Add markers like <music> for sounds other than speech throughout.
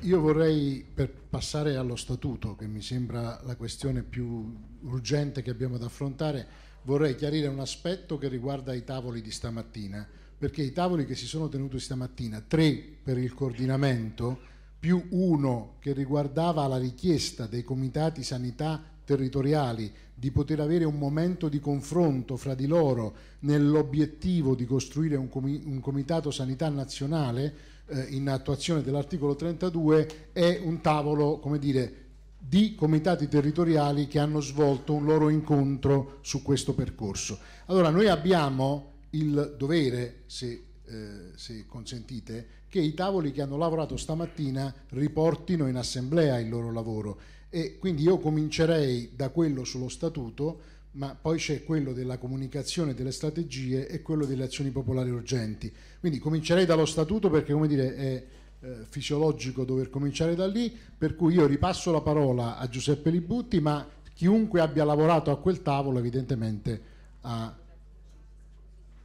io vorrei, per passare allo statuto, che mi sembra la questione più urgente che abbiamo da affrontare, vorrei chiarire un aspetto che riguarda i tavoli di stamattina, perché i tavoli che si sono tenuti stamattina, tre per il coordinamento, più uno che riguardava la richiesta dei comitati sanità territoriali, di poter avere un momento di confronto fra di loro nell'obiettivo di costruire un, comi un comitato sanità nazionale eh, in attuazione dell'articolo 32 è un tavolo, come dire, di comitati territoriali che hanno svolto un loro incontro su questo percorso. Allora noi abbiamo il dovere, se, eh, se, consentite, che i tavoli che hanno lavorato stamattina riportino in assemblea il loro lavoro e quindi io comincerei da quello sullo statuto, ma poi c'è quello della comunicazione delle strategie e quello delle azioni popolari urgenti. Quindi comincerei dallo statuto perché, come dire, è eh, fisiologico dover cominciare da lì, per cui io ripasso la parola a Giuseppe Libutti, ma chiunque abbia lavorato a quel tavolo evidentemente ha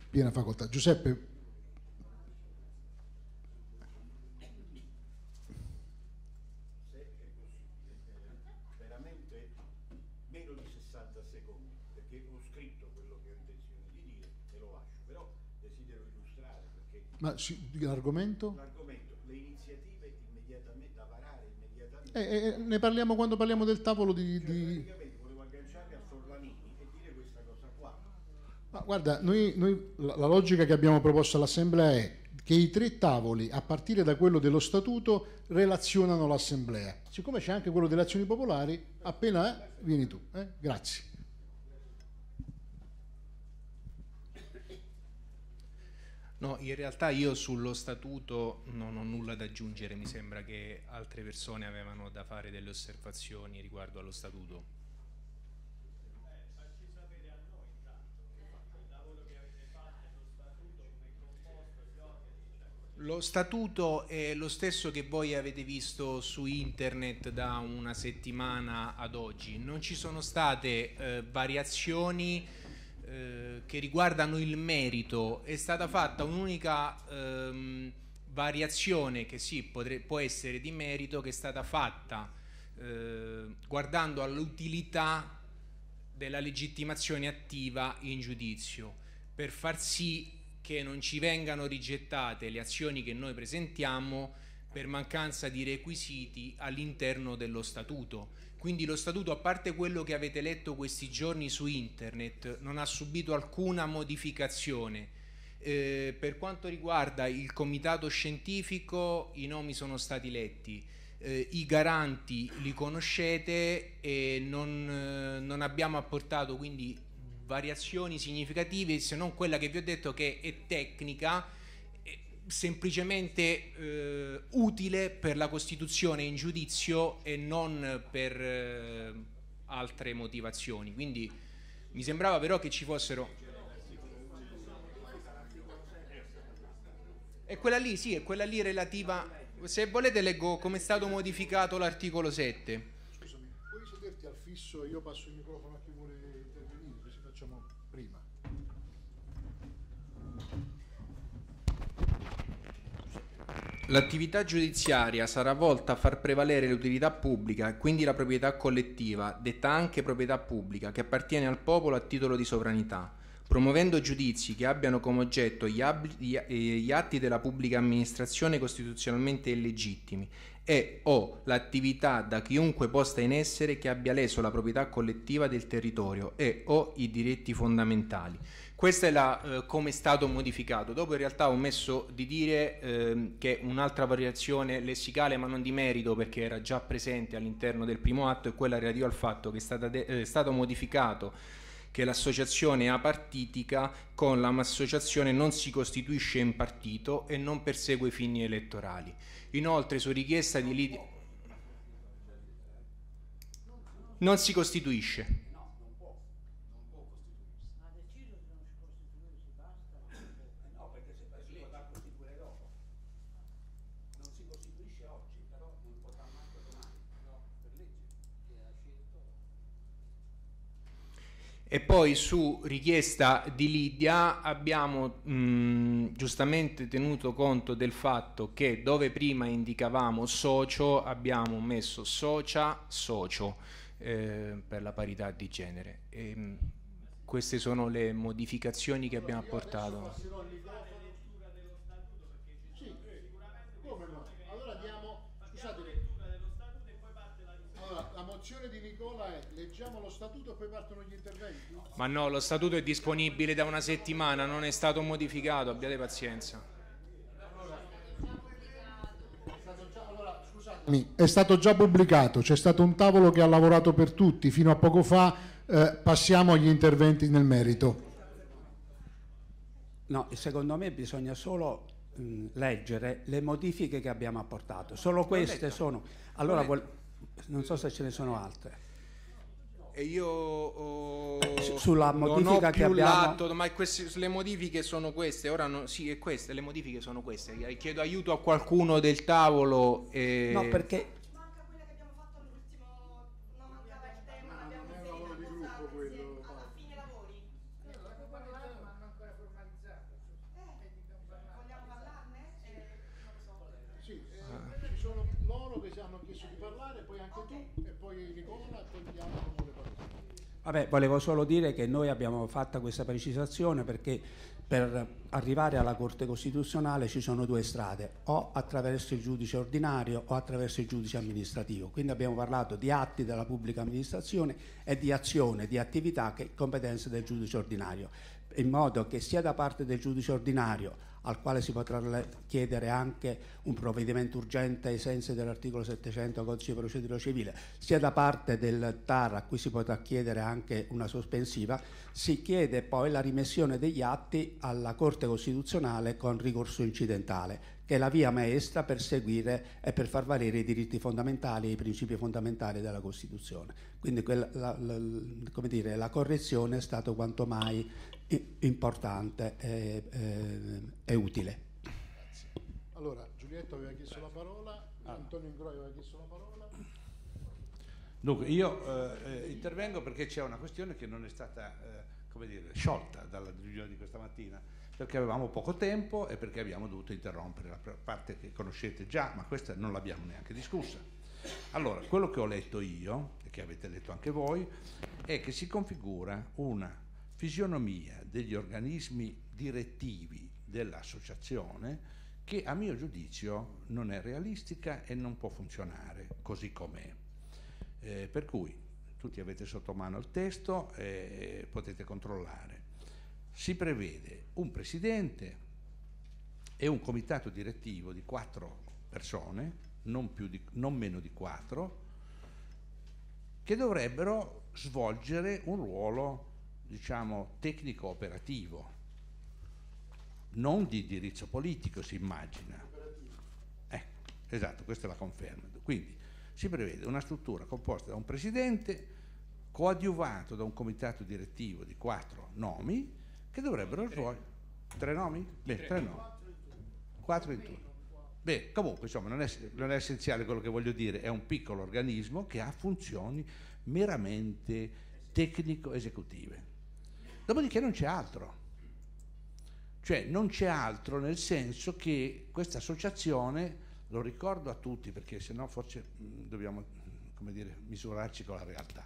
piena facoltà. Giuseppe, Ma sì, l'argomento? L'argomento, le iniziative immediatamente da varare immediatamente. Eh, eh, eh ne parliamo quando parliamo del tavolo di... Cioè, di... volevo agganciarmi a Forlanini e dire questa cosa qua. Ma guarda, noi, noi, la, la logica che abbiamo proposto all'Assemblea è che i tre tavoli, a partire da quello dello statuto, relazionano l'Assemblea. Siccome c'è anche quello delle azioni popolari, appena eh, vieni tu. Eh? Grazie. No, in realtà io sullo statuto non ho nulla da aggiungere, mi sembra che altre persone avevano da fare delle osservazioni riguardo allo statuto. Lo statuto è lo stesso che voi avete visto su internet da una settimana ad oggi, non ci sono state eh, variazioni eh, che riguardano il merito è stata fatta un'unica ehm, variazione che sì, potre, può essere di merito, che è stata fatta eh, guardando all'utilità della legittimazione attiva in giudizio per far sì che non ci vengano rigettate le azioni che noi presentiamo per mancanza di requisiti all'interno dello statuto quindi lo statuto, a parte quello che avete letto questi giorni su internet, non ha subito alcuna modificazione. Eh, per quanto riguarda il comitato scientifico, i nomi sono stati letti. Eh, i garanti li conoscete e non, eh, non, abbiamo apportato quindi variazioni significative se non quella che vi ho detto che è tecnica semplicemente eh, utile per la costituzione in giudizio e non per eh, altre motivazioni. Quindi mi sembrava però che ci fossero... E quella lì, sì, è quella lì relativa... Se volete leggo come è stato modificato l'articolo 7. Scusami, puoi sederti al fisso, io passo il microfono. L'attività giudiziaria sarà volta a far prevalere l'utilità pubblica e quindi la proprietà collettiva, detta anche proprietà pubblica, che appartiene al popolo a titolo di sovranità, promuovendo giudizi che abbiano come oggetto gli, eh, gli atti della pubblica amministrazione costituzionalmente illegittimi e o l'attività da chiunque posta in essere che abbia leso la proprietà collettiva del territorio e o i diritti fondamentali, questo è la, eh, come è stato modificato. Dopo in realtà ho messo di dire eh, che un'altra variazione lessicale, ma non di merito, perché era già presente all'interno del primo atto, è quella relativa al fatto che è, stata de- eh, è stato modificato che l'associazione apartitica con la massociazione non si costituisce in partito e non persegue fini elettorali. Inoltre, su richiesta di Lidia... Non si costituisce E poi su richiesta di Lidia abbiamo mh, mm, giustamente tenuto conto del fatto che dove prima indicavamo socio abbiamo messo socia socio eh, per la parità di genere. E, ehm, mh, queste sono le modificazioni che abbiamo apportato. Ma no, lo statuto è disponibile da una settimana, non è stato modificato, abbiate pazienza. È stato già pubblicato, c'è stato un tavolo che ha lavorato per tutti fino a poco fa, eh, passiamo agli interventi nel merito. No, secondo me bisogna solo mh, mm, leggere le modifiche che abbiamo apportato, solo queste sono... Allora, non so se ce ne sono altre e io oh, eh, sulla modifica che abbiamo l'atto, ma queste, le modifiche sono queste ora no, sì è queste le modifiche sono queste chiedo aiuto a qualcuno del tavolo e... no perché Vabbè, volevo solo dire che noi abbiamo fatto questa precisazione perché per arrivare alla Corte Costituzionale ci sono due strade, o attraverso il giudice ordinario o attraverso il giudice amministrativo. Quindi abbiamo parlato di atti della pubblica amministrazione e di azione, di attività che è competenza del giudice ordinario, in modo che sia da parte del giudice ordinario al quale si potrà chiedere anche un provvedimento urgente ai sensi dell'articolo 700 codice di procedura civile, sia da parte del TAR a cui si potrà chiedere anche una sospensiva, si chiede poi la rimessione degli atti alla Corte Costituzionale con ricorso incidentale, che è la via maestra per seguire e per far valere i diritti fondamentali e i principi fondamentali della Costituzione. Quindi quella, la, la, dire, la correzione è stata quanto mai importante e, e, e utile. Grazie. Allora, Giulietto aveva chiesto la parola, ah. Antonio Ingroio aveva chiesto la parola. Dunque, io eh, eh, intervengo perché c'è una questione che non è stata eh, dire, sciolta dalla riunione di questa mattina, perché avevamo poco tempo e perché abbiamo dovuto interrompere la parte che conoscete già, ma questa non l'abbiamo neanche discussa. Allora, quello che ho letto io, e che avete letto anche voi, è che si configura una fisionomia degli organismi direttivi dell'associazione che a mio giudizio non è realistica e non può funzionare così com'è. Eh, per cui tutti avete sotto mano il testo e potete controllare. Si prevede un presidente e un comitato direttivo di quattro persone, non, di, non meno di quattro, che dovrebbero svolgere un ruolo diciamo, tecnico operativo, non di indirizzo politico si immagina. Eh, esatto, questa è la conferma. Quindi si prevede una struttura composta da un presidente coadiuvato da un comitato direttivo di quattro nomi che dovrebbero svolgere... Tre nomi? Beh, tre, nomi. Quattro in turno. Beh, comunque, insomma, non è, non è, essenziale quello che voglio dire, è un piccolo organismo che ha funzioni meramente tecnico-esecutive. Dopodiché non c'è altro. Cioè non c'è altro nel senso che questa associazione, lo ricordo a tutti perché sennò forse mh, mm, dobbiamo mm, dire, misurarci con la realtà.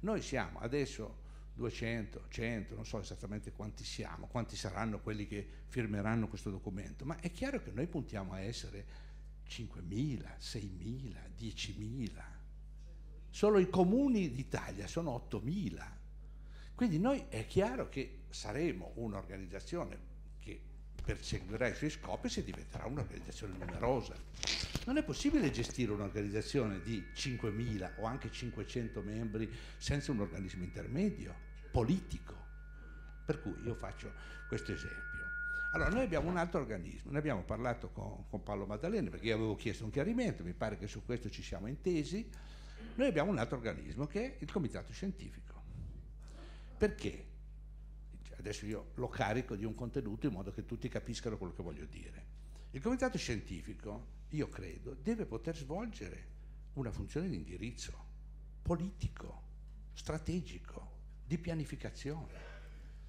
Noi siamo adesso 200, 100, non so esattamente quanti siamo, quanti saranno quelli che firmeranno questo documento, ma è chiaro che noi puntiamo a essere 5.000, 6.000, 10.000. Solo i comuni d'Italia sono 8.000. Quindi noi è chiaro che saremo un'organizzazione che perseguirà i suoi scopi se diventerà un'organizzazione numerosa. Non è possibile gestire un'organizzazione di 5.000 o anche 500 membri senza un organismo intermedio, politico. Per cui io faccio questo esempio. Allora, noi abbiamo un altro organismo, ne abbiamo parlato con, con Paolo Maddalena perché io avevo chiesto un chiarimento, mi pare che su questo ci siamo intesi. Noi abbiamo un altro organismo che è il Comitato Scientifico. Perché? Adesso io lo carico di un contenuto in modo che tutti capiscano quello che voglio dire. Il comitato scientifico, io credo, deve poter svolgere una funzione di indirizzo politico, strategico, di pianificazione,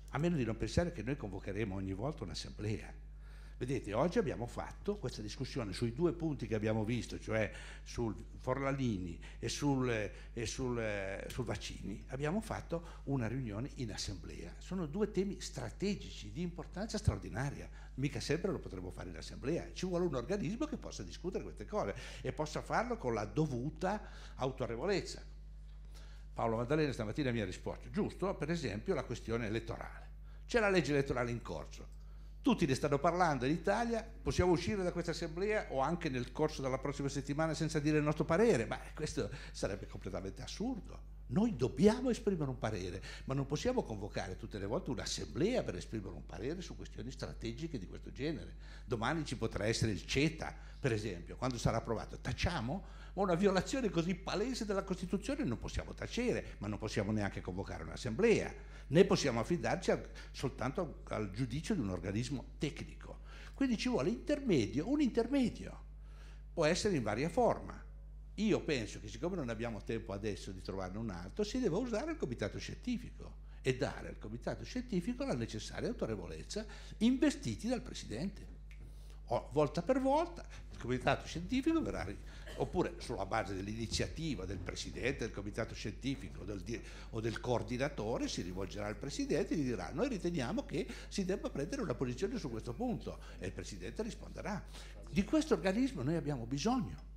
a meno di non pensare che noi convocheremo ogni volta un'assemblea Vedete, oggi abbiamo fatto questa discussione sui due punti che abbiamo visto, cioè sul Forlalini e, sul, e sul, eh, sul vaccini, abbiamo fatto una riunione in assemblea. Sono due temi strategici di importanza straordinaria. Mica sempre lo potremmo fare in assemblea. Ci vuole un organismo che possa discutere queste cose e possa farlo con la dovuta autorevolezza. Paolo Maddalena stamattina mi ha risposto, giusto per esempio la questione elettorale. C'è la legge elettorale in corso, tutti ne stanno parlando in Italia, possiamo uscire da questa assemblea o anche nel corso della prossima settimana senza dire il nostro parere, ma questo sarebbe completamente assurdo. Noi dobbiamo esprimere un parere, ma non possiamo convocare tutte le volte un'assemblea per esprimere un parere su questioni strategiche di questo genere. Domani ci potrà essere il CETA, per esempio, quando sarà approvato. Tacciamo? Ma una violazione così palese della Costituzione non possiamo tacere, ma non possiamo neanche convocare un'assemblea, né possiamo affidarci al, soltanto al giudizio di un organismo tecnico. Quindi ci vuole intermedio, un intermedio. Può essere in varia forma. Io penso che siccome non abbiamo tempo adesso di trovarne un altro, si deve usare il comitato scientifico e dare al comitato scientifico la necessaria autorevolezza investiti dal Presidente. O, volta per volta il comitato scientifico verrà oppure sulla base dell'iniziativa del presidente del comitato scientifico del, o del coordinatore si rivolgerà al presidente e gli dirà noi riteniamo che si debba prendere una posizione su questo punto e il presidente risponderà. Di questo organismo noi abbiamo bisogno.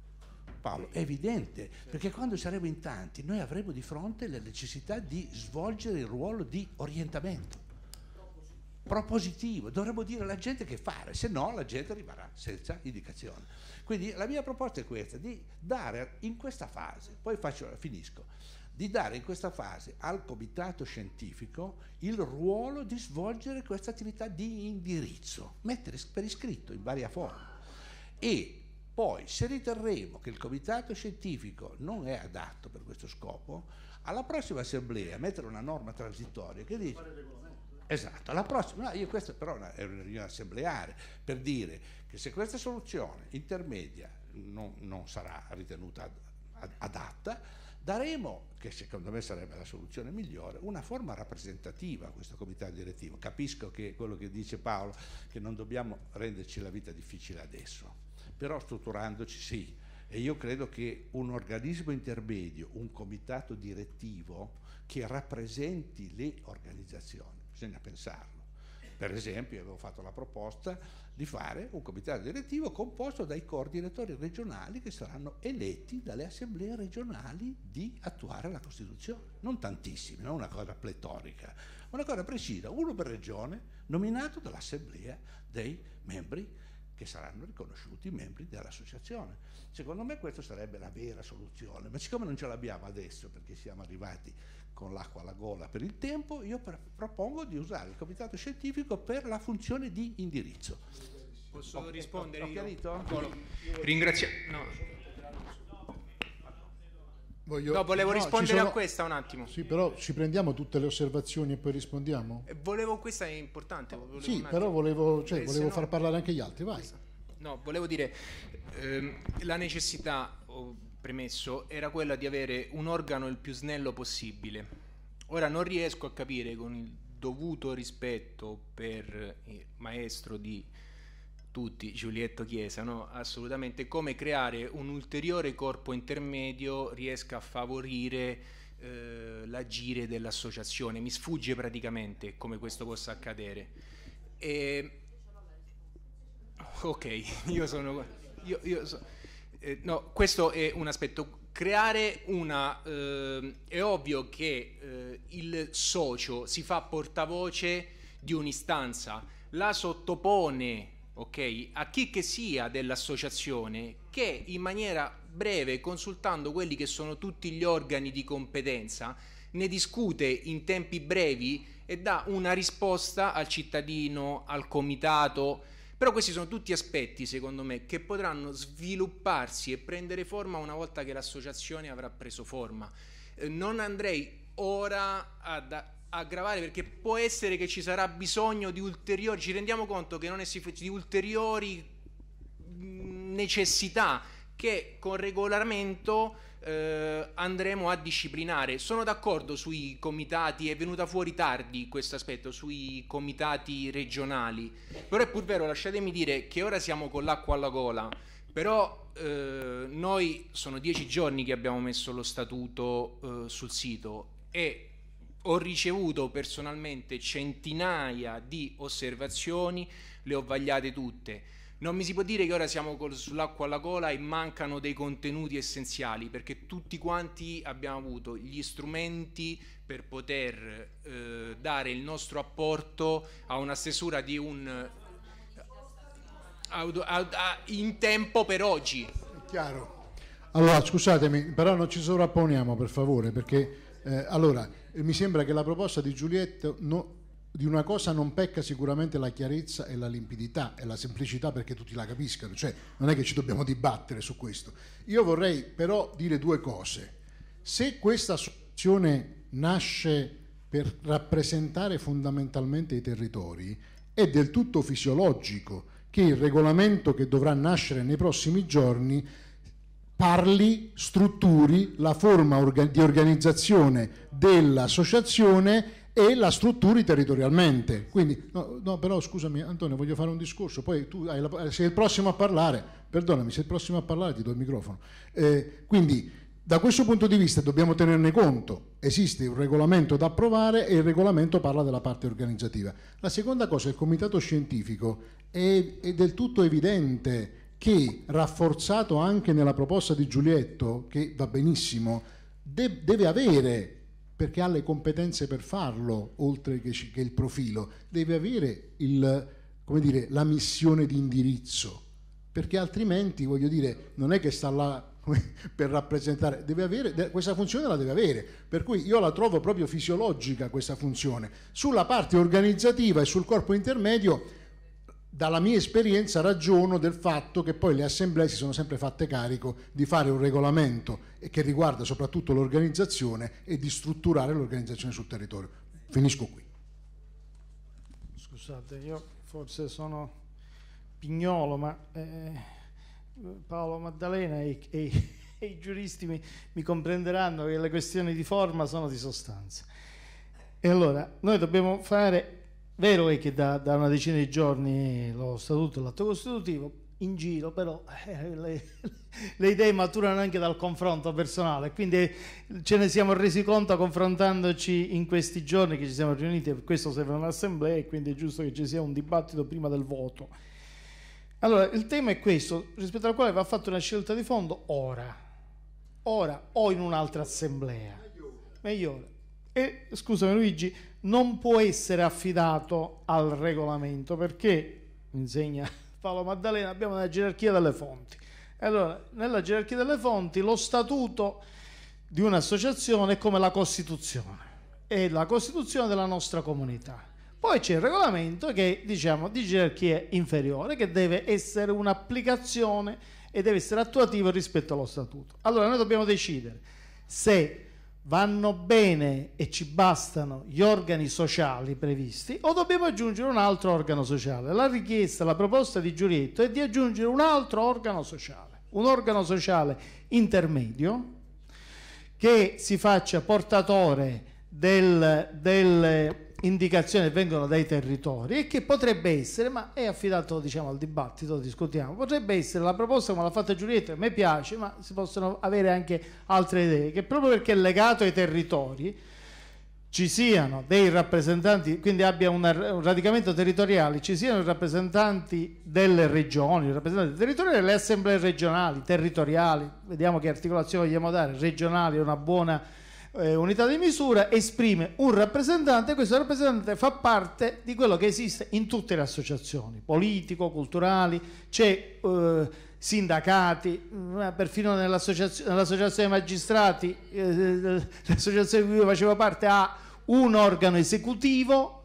Paolo, è evidente, perché quando saremo in tanti noi avremo di fronte la necessità di svolgere il ruolo di orientamento propositivo, dovremmo dire alla gente che fare, se no la gente rimarrà senza indicazione. Quindi la mia proposta è questa, di dare in questa fase, poi faccio, finisco, di dare in questa fase al comitato scientifico il ruolo di svolgere questa attività di indirizzo, mettere per iscritto in varia forma. E poi, se riterremo che il comitato scientifico non è adatto per questo scopo, alla prossima assemblea mettere una norma transitoria che dice Esatto, la prossima, no, io questa però è una riunione assembleare per dire che se questa soluzione intermedia non, non sarà ritenuta adatta, daremo, che secondo me sarebbe la soluzione migliore, una forma rappresentativa a questo comitato direttivo. Capisco che quello che dice Paolo, che non dobbiamo renderci la vita difficile adesso, però strutturandoci sì. E io credo che un organismo intermedio, un comitato direttivo che rappresenti le organizzazioni, bisogna pensarlo. Per esempio, avevo fatto la proposta di fare un comitato direttivo composto dai coordinatori regionali che saranno eletti dalle assemblee regionali di attuare la Costituzione. Non tantissimi, non una cosa pletorica, una cosa precisa, uno per regione nominato dall'assemblea dei membri che saranno riconosciuti membri dell'associazione. Secondo me questa sarebbe la vera soluzione, ma siccome non ce l'abbiamo adesso perché siamo arrivati con l'acqua alla gola per il tempo, io per, propongo di usare il comitato scientifico per la funzione di indirizzo. Posso ho, rispondere? Ho, ho chiarito? Ringrazio. No. Voglio... No, volevo no, rispondere sono... a questa un attimo. Sì, però ci prendiamo tutte le osservazioni e poi rispondiamo? Eh, volevo, questa è importante. Volevo sì, però volevo, cioè, eh, volevo far no... parlare anche gli altri, vai. No, volevo dire, ehm, la necessità, oh, premesso era quella di avere un organo il più snello possibile. Ora non riesco a capire con il dovuto rispetto per il maestro di tutti, Giulietto Chiesa, no? assolutamente, come creare un ulteriore corpo intermedio riesca a favorire eh, l'agire dell'associazione. Mi sfugge praticamente come questo possa accadere. E... Ok, <laughs> io sono... Io, io so eh, no, questo è un aspetto. Creare una... Eh, è ovvio che eh, il socio si fa portavoce di un'istanza, la sottopone okay, a chi che sia dell'associazione che in maniera breve, consultando quelli che sono tutti gli organi di competenza, ne discute in tempi brevi e dà una risposta al cittadino, al comitato, però questi sono tutti aspetti, secondo me, che potranno svilupparsi e prendere forma una volta che l'associazione avrà preso forma. Eh, non andrei ora ad aggravare perché può essere che ci sarà bisogno di ulteriori, ci rendiamo conto che non è di ulteriori mm, necessità che con regolamento eh, andremo a disciplinare. Sono d'accordo sui comitati, è venuta fuori tardi questo aspetto, sui comitati regionali, però è pur vero, lasciatemi dire che ora siamo con l'acqua alla gola, però eh, noi sono dieci giorni che abbiamo messo lo statuto eh, sul sito e ho ricevuto personalmente centinaia di osservazioni, le ho vagliate tutte non mi si può dire che ora siamo col, sull'acqua alla gola e mancano dei contenuti essenziali, perché tutti quanti abbiamo avuto gli strumenti per poter eh, dare il nostro apporto a una stesura di un... Eh, auto, auto, in tempo per oggi. È chiaro. Allora, scusatemi, però non ci sovrapponiamo per favore, perché eh, allora mi sembra che la proposta di Giulietto no, di una cosa non pecca sicuramente la chiarezza e la limpidità e la semplicità perché tutti la capiscano, cioè non è che ci dobbiamo dibattere su questo. Io vorrei però dire due cose. Se questa associazione nasce per rappresentare fondamentalmente i territori, è del tutto fisiologico che il regolamento che dovrà nascere nei prossimi giorni parli, strutturi la forma di organizzazione dell'associazione e la strutturi territorialmente. Quindi, no, no, però scusami Antonio, voglio fare un discorso, poi tu la, eh, sei il prossimo a parlare, perdonami, sei il prossimo a parlare, ti do il microfono. Eh, quindi, da questo punto di vista dobbiamo tenerne conto, esiste un regolamento da approvare e il regolamento parla della parte organizzativa. La seconda cosa, il comitato scientifico, è, è del tutto evidente che rafforzato anche nella proposta di Giulietto, che va benissimo, de deve avere perché ha le competenze per farlo, oltre che, che il profilo, deve avere il, dire, la missione di indirizzo, perché altrimenti, voglio dire, non è che sta là <laughs> per rappresentare, avere, questa funzione la deve avere, per cui io la trovo proprio fisiologica questa funzione. Sulla parte organizzativa e sul corpo intermedio dalla mia esperienza ragiono del fatto che poi le assemblee si sono sempre fatte carico di fare un regolamento che riguarda soprattutto l'organizzazione e di strutturare l'organizzazione sul territorio. Finisco qui. Scusate, io forse sono pignolo, ma eh, Paolo Maddalena e, e, <laughs> e i giuristi mi, mi comprenderanno che le questioni di forma sono di sostanza. E allora, noi dobbiamo fare Vero è che da, da una decina di giorni lo statuto e l'atto costitutivo in giro, però <laughs> eh, le, le, idee maturano anche dal confronto personale, quindi ce ne siamo resi conto confrontandoci in questi giorni che ci siamo riuniti, per questo serve un'assemblea e quindi è giusto che ci sia un dibattito prima del voto. Allora, il tema è questo, rispetto al quale va fatta una scelta di fondo ora, ora o in un'altra assemblea. Meglio. ora e scusami Luigi, non può essere affidato al regolamento perché, insegna <laughs> Paolo Maddalena, abbiamo la gerarchia delle fonti. Allora, nella gerarchia delle fonti lo statuto di un'associazione è come la Costituzione, è la Costituzione della nostra comunità. Poi c'è il regolamento che è diciamo, di gerarchia inferiore, che deve essere un'applicazione e deve essere attuativo rispetto allo statuto. Allora noi dobbiamo decidere se vanno bene e ci bastano gli organi sociali previsti o dobbiamo aggiungere un altro organo sociale. La richiesta, la proposta di Giulietto è di aggiungere un altro organo sociale, un organo sociale intermedio che si faccia portatore del, del indicazioni vengono dai territori e che potrebbe essere, ma è affidato diciamo, al dibattito, discutiamo, potrebbe essere la proposta come l'ha fatta Giulietta, a me piace, ma si possono avere anche altre idee, che proprio perché è legato ai territori ci siano dei rappresentanti, quindi abbia una, un radicamento territoriale, ci siano i rappresentanti delle regioni, i rappresentanti territoriali le assemblee regionali, territoriali, vediamo che articolazione vogliamo dare, regionali è una buona eh, unità di misura, esprime un rappresentante e questo rappresentante fa parte di quello che esiste in tutte le associazioni, politico, culturali, c'è eh, sindacati, eh, perfino nell'associazione, nell magistrati, eh, eh, l'associazione di cui facevo parte ha un organo esecutivo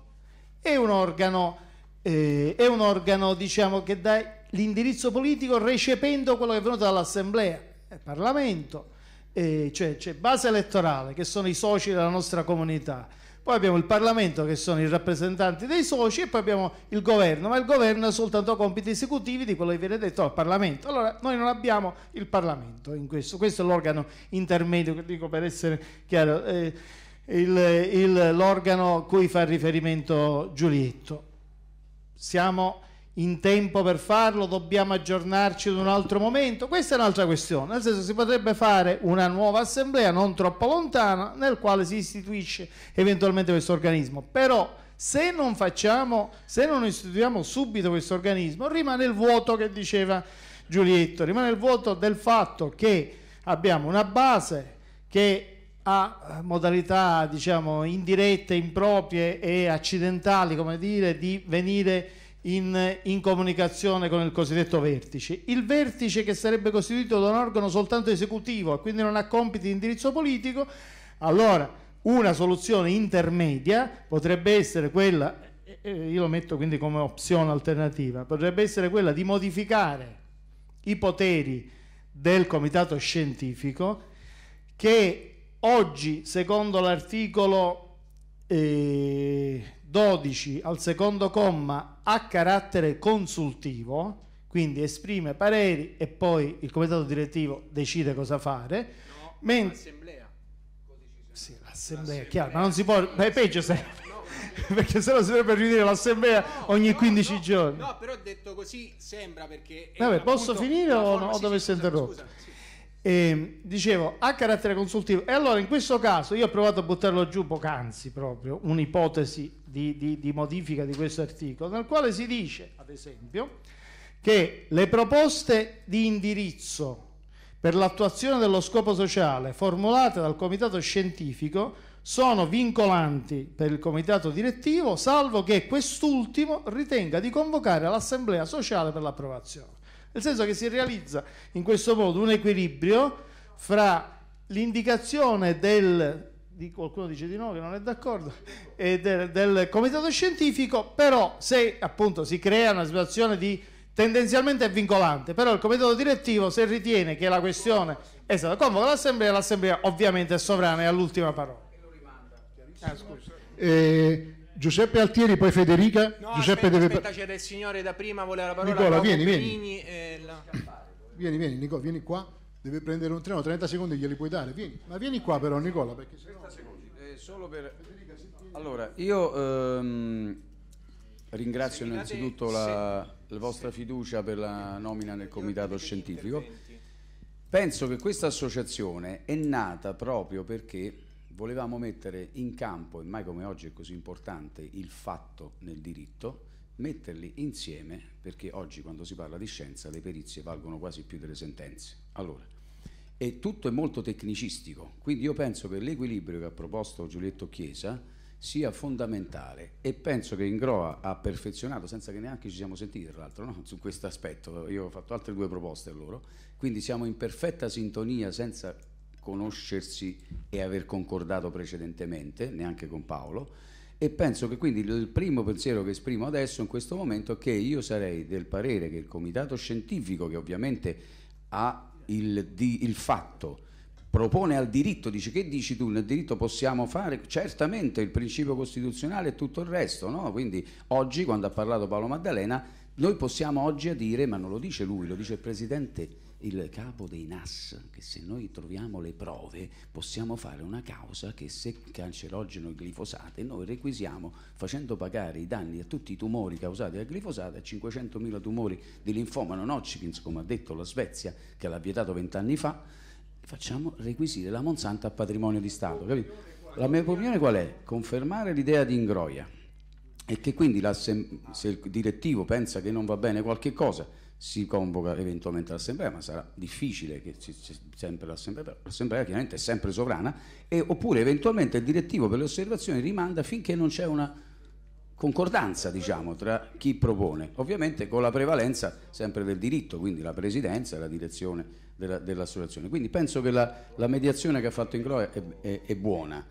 e un organo, eh, e un organo diciamo, che dà l'indirizzo politico recependo quello che è venuto dall'Assemblea, il Parlamento eh, cioè c'è base elettorale che sono i soci della nostra comunità, poi abbiamo il Parlamento che sono i rappresentanti dei soci e poi abbiamo il governo, ma il governo ha soltanto compiti esecutivi di quello che viene detto al Parlamento. Allora noi non abbiamo il Parlamento in questo, questo è l'organo intermedio che dico per essere chiaro, eh, l'organo cui fa riferimento Giulietto. Siamo in tempo per farlo, dobbiamo aggiornarci ad un altro momento. Questa è un'altra questione, nel senso si potrebbe fare una nuova assemblea non troppo lontana nel quale si istituisce eventualmente questo organismo, però se non facciamo, se non istituiamo subito questo organismo, rimane il vuoto che diceva Giulietto, rimane il vuoto del fatto che abbiamo una base che ha eh, modalità diciamo indirette, improprie e accidentali, come dire, di venire in, in, comunicazione con il cosiddetto vertice. Il vertice che sarebbe costituito da un organo soltanto esecutivo e quindi non ha compiti di indirizzo politico, allora una soluzione intermedia potrebbe essere quella, io lo metto quindi come opzione alternativa, potrebbe essere quella di modificare i poteri del comitato scientifico che oggi secondo l'articolo... Eh, 12 al secondo comma ha carattere consultivo, quindi esprime pareri e poi il comitato direttivo decide cosa fare. No, Men- l'assemblea. Sì, l'assemblea, chiaro, ma non si può... è peggio sarebbe... <laughs> perché sennò si dovrebbe riunire l'assemblea no, ogni 15 no, giorni. No, però detto così sembra perché... Vabbè, posso finire o, no, o sì, dovessi interrompere? Scusa, sì. E, ehm, dicevo, ha carattere consultivo. E allora in questo caso io ho provato a buttarlo giù poc'anzi proprio, un'ipotesi di, di, di modifica di questo articolo, nel quale si dice, ad esempio, che le proposte di indirizzo per l'attuazione dello scopo sociale formulate dal comitato scientifico sono vincolanti per il comitato direttivo, salvo che quest'ultimo ritenga di convocare l'assemblea sociale per l'approvazione. Nel senso che si realizza in questo modo un equilibrio fra l'indicazione del di qualcuno dice di no che non è d'accordo del, del, comitato scientifico però se appunto si crea una situazione di tendenzialmente vincolante però il comitato direttivo se ritiene che la questione è stata convoca l'assemblea l'assemblea ovviamente è sovrana e ha l'ultima parola ah, eh, eh Giuseppe Altieri, poi Federica. No, Giuseppe aspetta, deve... aspetta, c'era il signore da prima, voleva la parola. Nicola, vieni, vieni. La... Vieni, vieni, Nicola, vieni qua. Deve prendere un treno, 30 secondi glieli puoi dare. Vieni. Ma vieni qua però, Nicola, perché se 30 secondi, eh, solo per... Federica, allora, io ehm, ringrazio innanzitutto la, la vostra fiducia per la nomina nel comitato scientifico. Penso che questa associazione è nata proprio perché volevamo mettere in campo, e mai come oggi è così importante, il fatto nel diritto, metterli insieme, perché oggi quando si parla di scienza le perizie valgono quasi più delle sentenze. Allora, e tutto è molto tecnicistico, quindi io penso che l'equilibrio che ha proposto Giulietto Chiesa sia fondamentale e penso che Ingroa ha perfezionato, senza che neanche ci siamo sentiti tra l'altro, no? su questo aspetto, io ho fatto altre due proposte a loro, quindi siamo in perfetta sintonia senza conoscersi e aver concordato precedentemente, neanche con Paolo, e penso che quindi il primo pensiero che esprimo adesso in questo momento è che io sarei del parere che il comitato scientifico, che ovviamente ha il, di, il fatto, propone al diritto, dice che dici tu, nel diritto possiamo fare certamente il principio costituzionale e tutto il resto, no? quindi oggi quando ha parlato Paolo Maddalena noi possiamo oggi a dire, ma non lo dice lui, lo dice il Presidente il capo dei NAS, che se noi troviamo le prove possiamo fare una causa che se cancerogeno il glifosato e noi requisiamo facendo pagare i danni a tutti i tumori causati dal glifosato, a 500.000 tumori di linfoma non Hodgkins, come ha detto la Svezia che l'ha vietato vent'anni fa, facciamo requisire la Monsanto a patrimonio di Stato. Capito? La mia opinione qual è? Confermare l'idea di Ingroia e che quindi se il direttivo pensa che non va bene qualche cosa si convoca eventualmente l'assemblea, ma sarà difficile che ci sia sempre l'assemblea, l'assemblea chiaramente è sempre sovrana, e, oppure eventualmente il direttivo per le osservazioni rimanda finché non c'è una concordanza diciamo, tra chi propone, ovviamente con la prevalenza sempre del diritto, quindi la presidenza e la direzione della, dell'associazione. Quindi penso che la, la, mediazione che ha fatto Incroa è, è, è buona.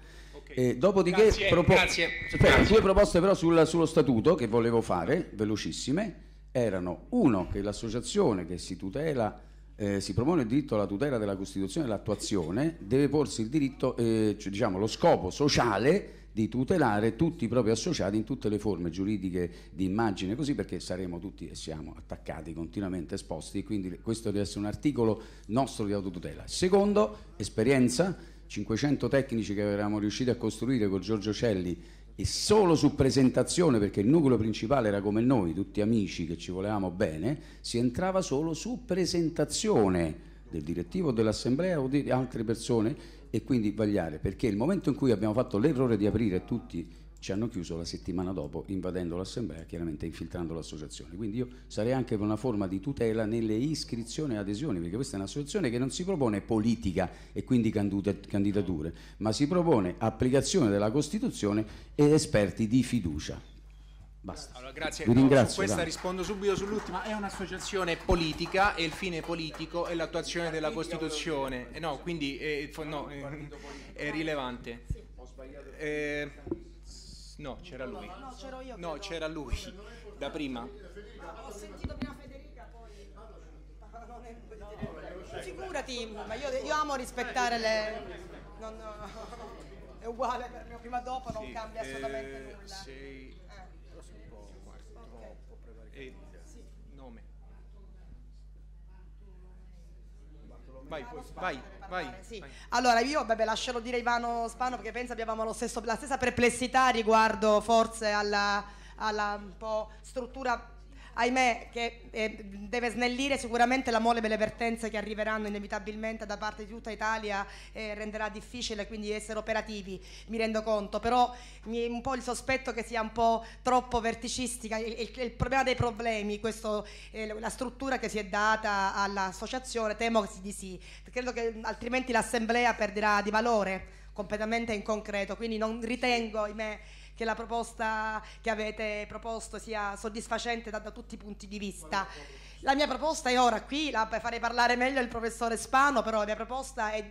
Eh, dopodiché grazie, propo- grazie, aspetta, grazie. due proposte però sul, sullo statuto che volevo fare, velocissime erano uno che l'associazione che si tutela eh, si propone il diritto alla tutela della Costituzione e all'attuazione deve porsi il diritto eh, cioè, diciamo lo scopo sociale di tutelare tutti i propri associati in tutte le forme giuridiche di immagine così perché saremo tutti e siamo attaccati continuamente esposti quindi questo deve essere un articolo nostro di autotutela secondo esperienza 500 tecnici che eravamo riusciti a costruire con Giorgio Celli e solo su presentazione, perché il nucleo principale era come noi, tutti amici che ci volevamo bene, si entrava solo su presentazione del direttivo dell'assemblea o di altre persone e quindi vagliare, perché il momento in cui abbiamo fatto l'errore di aprire tutti ci hanno chiuso la settimana dopo invadendo l'assemblea, chiaramente infiltrando l'associazione. Quindi io sarei anche per una forma di tutela nelle iscrizioni e adesioni, perché questa è un'associazione che non si propone politica e quindi candidature, ma si propone applicazione della Costituzione ed esperti di fiducia. Basta. Allora, grazie. Vi ringrazio. Su questa tanto. rispondo subito sull'ultima. È un'associazione politica e il fine politico è l'attuazione della Costituzione. Eh no, quindi è, eh, no, è, eh, è rilevante. Eh, No, c'era lui. No, c'ero io. No, c'era lui. Da prima. Ho sentito prima Federica, poi. Figurati, ma io, io amo rispettare le. Non, no, è uguale per me, prima dopo non sì, cambia assolutamente eh, nulla. Sei... Eh. un po' troppo, okay. Vai, vai, vai, sì. vai, Allora, io vabbè, lascerò dire Ivano Spano perché penso abbiamo stesso, la stessa perplessità riguardo forse alla, alla struttura ahimè, che eh, deve snellire sicuramente la mole delle vertenze che arriveranno inevitabilmente da parte di tutta Italia eh, renderà difficile quindi essere operativi, mi rendo conto, però mi, un po' il sospetto che sia un po' troppo verticistica, il, il, il problema dei problemi, questo, eh, la struttura che si è data all'associazione, temo che si di sì, credo che altrimenti l'assemblea perderà di valore completamente in concreto, quindi non ritengo, ahimè, che la proposta che avete proposto sia soddisfacente da, da tutti i punti di vista. La mia proposta è ora qui, la farei parlare meglio il professore Spano, però la mia proposta è,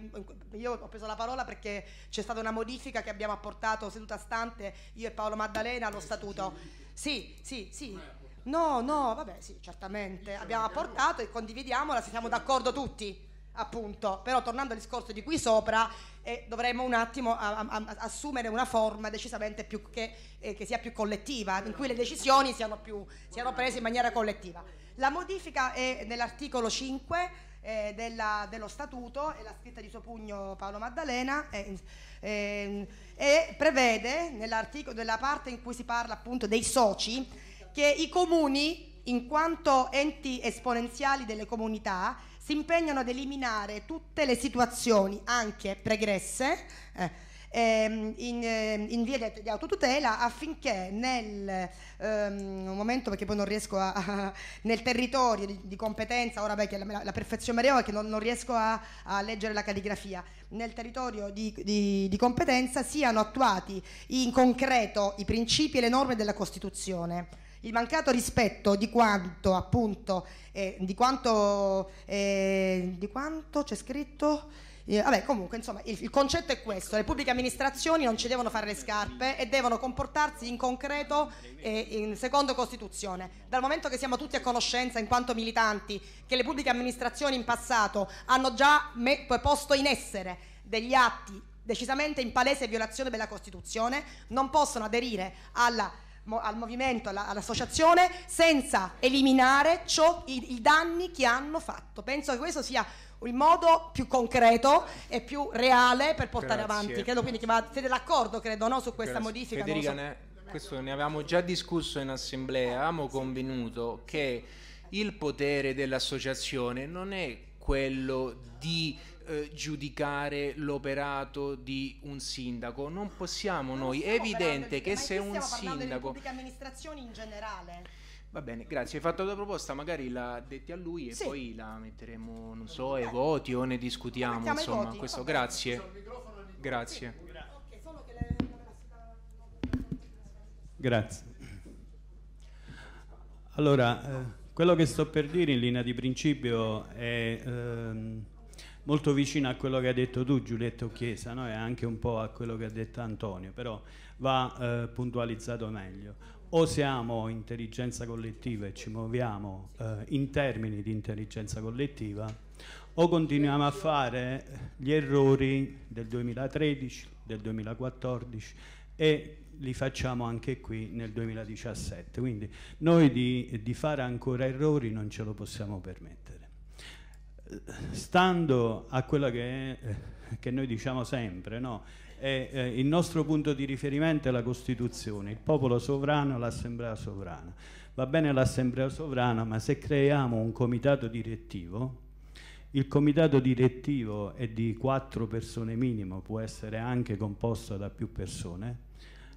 io ho preso la parola perché c'è stata una modifica che abbiamo apportato seduta stante io e Paolo Maddalena allo statuto. Sì, sì, sì. No, no, vabbè, sì, certamente. Abbiamo apportato e condividiamola, se siamo d'accordo tutti appunto. Però tornando al discorso di qui sopra, eh, dovremmo un attimo a, a, a assumere una forma decisamente più che, eh, che, sia più collettiva, in cui le decisioni siano, più, siano prese in maniera collettiva. La modifica è nell'articolo 5 eh, della, dello statuto, è la scritta di suo pugno Paolo Maddalena, ehm, e prevede nella parte in cui si parla appunto dei soci che i comuni, in quanto enti esponenziali delle comunità, si impegnano ad eliminare tutte le situazioni, anche pregresse, eh, ehm, in, ehm, in, via di, autotutela affinché nel um, un momento perché poi non riesco a, a nel territorio di, di, competenza ora perché la, la perfezione è che non, non riesco a, a, leggere la calligrafia nel territorio di, di, di, competenza siano attuati in concreto i principi e le norme della Costituzione il mancato rispetto di quanto appunto eh, di quanto eh, di quanto c'è scritto eh, vabbè, comunque, insomma, il, il, concetto è questo: le pubbliche amministrazioni non ci devono fare le scarpe e devono comportarsi in concreto eh, in, secondo Costituzione. Dal momento che siamo tutti a conoscenza, in quanto militanti, che le pubbliche amministrazioni in passato hanno già me- posto in essere degli atti decisamente in palese violazione della Costituzione, non possono aderire alla al movimento, alla, all'associazione, senza eliminare ciò, i, i, danni che hanno fatto. Penso che questo sia il modo più concreto e più reale per portare Grazie. avanti. Credo quindi che siete d'accordo, credo, no, su questa Grazie. modifica. Federica, so. ne, questo ne avevamo già discusso in assemblea, avevamo convenuto che il potere dell'associazione non è quello di eh, giudicare l'operato di un sindaco, non possiamo non noi, è evidente che se un sindaco... Ma pubbliche amministrazioni in generale. Va bene, grazie. Hai fatto la tua proposta, magari la detti a lui e sì. poi la metteremo, non so, ai voti o ne discutiamo, insomma, questo. Okay. Grazie. Grazie. Grazie. Allora, eh, quello che sto per dire in linea di principio è ehm, molto vicino a quello che hai detto tu Giulietto Chiesa no? e anche un po' a quello che ha detto Antonio, però va eh, puntualizzato meglio. O siamo intelligenza collettiva e ci muoviamo eh, in termini di intelligenza collettiva, o continuiamo a fare gli errori del 2013, del 2014 e li facciamo anche qui nel 2017. Quindi noi di, di fare ancora errori non ce lo possiamo permettere stando a quella che, è, che noi diciamo sempre, no? è, eh, il nostro punto di riferimento è la Costituzione, il popolo sovrano, l'assemblea sovrana. Va bene l'assemblea sovrana, ma se creiamo un comitato direttivo, il comitato direttivo è di quattro persone minimo, può essere anche composto da più persone,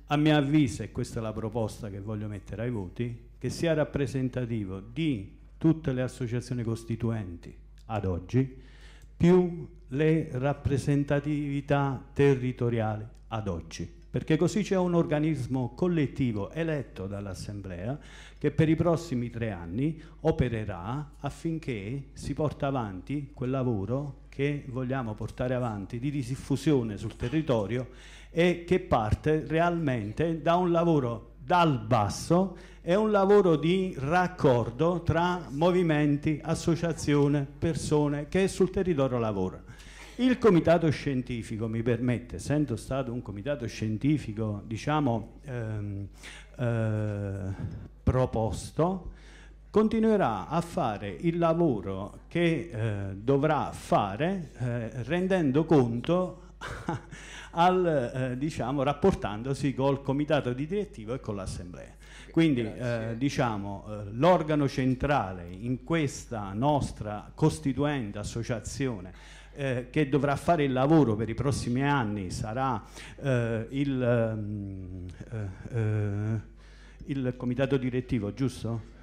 a mio avviso, e questa è la proposta che voglio mettere ai voti, che sia rappresentativo di tutte le associazioni costituenti, ad oggi, più le rappresentatività territoriali ad oggi perché così c'è un organismo collettivo eletto dall'Assemblea che per i prossimi tre anni opererà affinché si porti avanti quel lavoro che vogliamo portare avanti di diffusione sul territorio e che parte realmente da un lavoro dal basso è un lavoro di raccordo tra movimenti, associazioni, persone che sul territorio lavorano. Il comitato scientifico, mi permette, essendo stato un comitato scientifico, diciamo, ehm, eh, proposto, continuerà a fare il lavoro che eh, dovrà fare eh, rendendo conto al, eh, diciamo, rapportandosi col comitato di direttivo e con l'assemblea. Quindi eh, diciamo, eh, l'organo centrale in questa nostra costituente associazione eh, che dovrà fare il lavoro per i prossimi anni sarà eh, il, ehm, eh, eh, il comitato direttivo, giusto?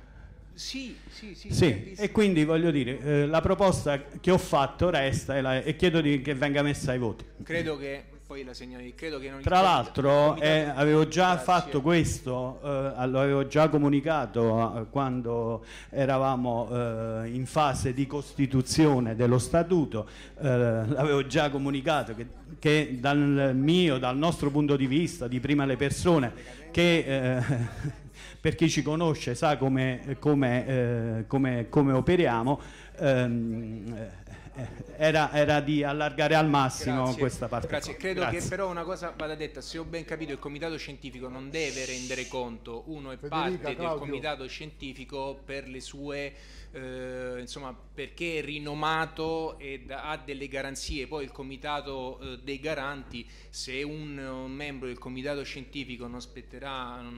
Sì, sì, sì. sì. e quindi voglio dire, eh, la proposta che ho fatto resta e, la, e chiedo di, che venga messa ai voti. Credo che poi la segnali. Credo che non Tra l'altro, eh, avevo già Grazie. fatto questo, eh, lo avevo già comunicato eh, quando eravamo eh, in fase di costituzione dello statuto, eh, l'avevo già comunicato che, che, dal mio, dal nostro punto di vista, di prima le persone, che <laughs> per chi ci conosce sa come, come, come, come operiamo, ehm, era, era, di allargare al massimo Grazie. questa parte. Grazie. Credo Grazie. che però una cosa vada detta, se ho ben capito il comitato scientifico non deve rendere conto, uno è Federica, parte del comitato scientifico per le sue, eh, insomma, perché è rinomato e ha delle garanzie, poi il comitato eh, dei garanti, se un, un, membro del comitato scientifico non,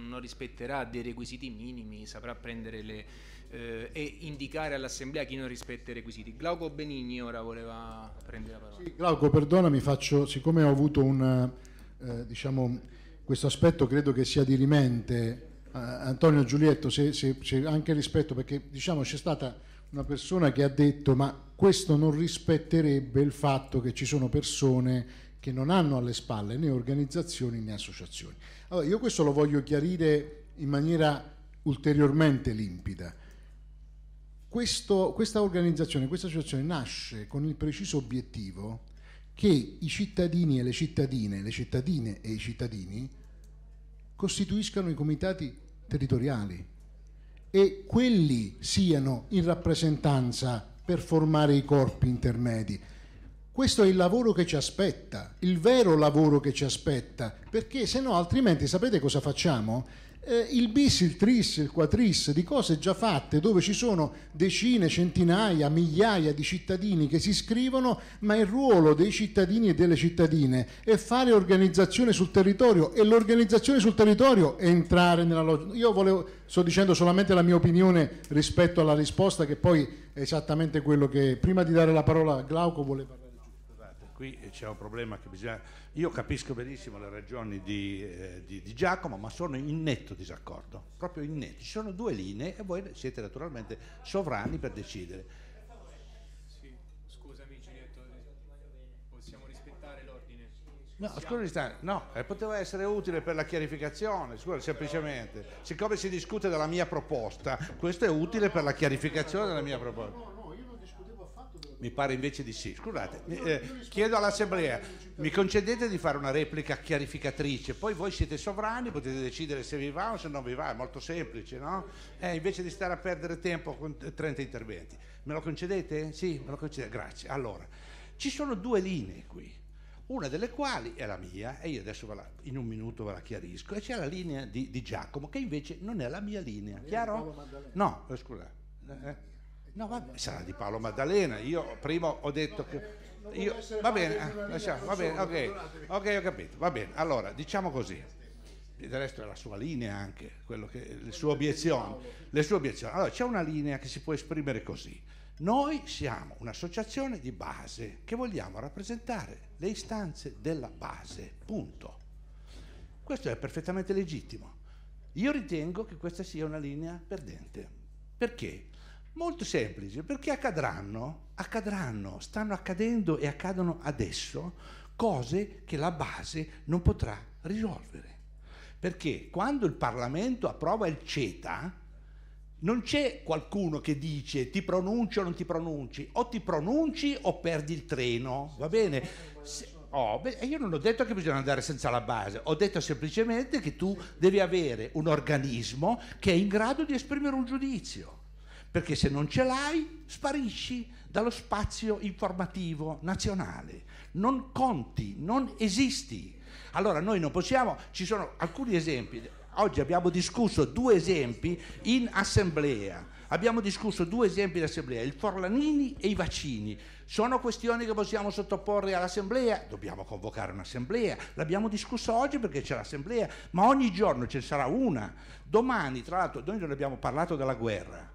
non rispetterà dei requisiti minimi, saprà prendere le eh, e indicare all'Assemblea chi non rispetta i requisiti. Glauco Benigni ora voleva prendere la parola. Sì, Glauco, perdonami, faccio, siccome ho avuto un, eh, diciamo, questo aspetto credo che sia dirimente, eh, Antonio Giulietto, se, se, se anche rispetto, perché diciamo c'è stata una persona che ha detto ma questo non rispetterebbe il fatto che ci sono persone che non hanno alle spalle né organizzazioni né associazioni. Allora, io questo lo voglio chiarire in maniera ulteriormente limpida questo, questa organizzazione, questa associazione nasce con il preciso obiettivo che i cittadini e le cittadine, le cittadine e i cittadini costituiscano i comitati territoriali e quelli siano in rappresentanza per formare i corpi intermedi. Questo è il lavoro che ci aspetta, il vero lavoro che ci aspetta, perché se no altrimenti sapete cosa facciamo? eh, il bis, il tris, il quatris di cose già fatte dove ci sono decine, centinaia, migliaia di cittadini che si iscrivono, ma il ruolo dei cittadini e delle cittadine è fare organizzazione sul territorio e l'organizzazione sul territorio è entrare nella logica. Io volevo, sto dicendo solamente la mia opinione rispetto alla risposta che poi è esattamente quello che prima di dare la parola a Glauco voleva qui c'è un problema che bisogna... Io capisco benissimo le ragioni di, eh, di, di, Giacomo, ma sono in netto disaccordo, proprio in netto. Ci sono due linee e voi siete naturalmente sovrani per decidere. Sì, scusami Giulietto, rispettare l'ordine? No, scusa, no, eh, poteva essere utile per la chiarificazione, scusa, semplicemente. Siccome si discute della mia proposta, questo è utile per la chiarificazione della mia proposta. Mi pare invece di sì. Scusate, eh, chiedo all'Assemblea, mi concedete di fare una replica chiarificatrice, poi voi siete sovrani, potete decidere se vi va o se non vi va, è molto semplice, no? Eh, invece di stare a perdere tempo con 30 interventi. Me lo concedete? Sì, me lo concedete, grazie. Allora, ci sono due linee qui una delle quali è la mia e io adesso la, in un minuto ve la chiarisco e c'è la linea di, di, Giacomo che invece non è la mia linea, chiaro? No, eh, scusa. Eh. eh. No, va, sarà di Paolo Maddalena. Io prima ho detto no, che. Io, va bene, eh, lasciamo, va bene, ok, ok, ho capito, va bene. Allora, diciamo così, del resto è la sua linea anche, che, le, sue obiezioni, le sue obiezioni. Allora, c'è una linea che si può esprimere così. Noi siamo un'associazione di base che vogliamo rappresentare le istanze della base, punto. Questo è perfettamente legittimo. Io ritengo che questa sia una linea perdente. Perché? Molto semplice, perché accadranno, accadranno, stanno accadendo e accadono adesso cose che la base non potrà risolvere. Perché quando il Parlamento approva il CETA, non c'è qualcuno che dice ti pronuncio o non ti pronunci, o ti pronunci o perdi il treno, va bene? Se, oh, beh, io non ho detto che bisogna andare senza la base, ho detto semplicemente che tu devi avere un organismo che è in grado di esprimere un giudizio perché se non ce l'hai sparisci dallo spazio informativo nazionale, non conti, non esisti. Allora noi non possiamo, ci sono alcuni esempi, oggi abbiamo discusso due esempi in assemblea, abbiamo discusso due esempi in assemblea, il Forlanini e i vaccini. Sono questioni che possiamo sottoporre all'assemblea, dobbiamo convocare un'assemblea, l'abbiamo discusso oggi perché c'è l'assemblea, ma ogni giorno ce ne sarà una. Domani, tra l'altro, noi non abbiamo parlato della guerra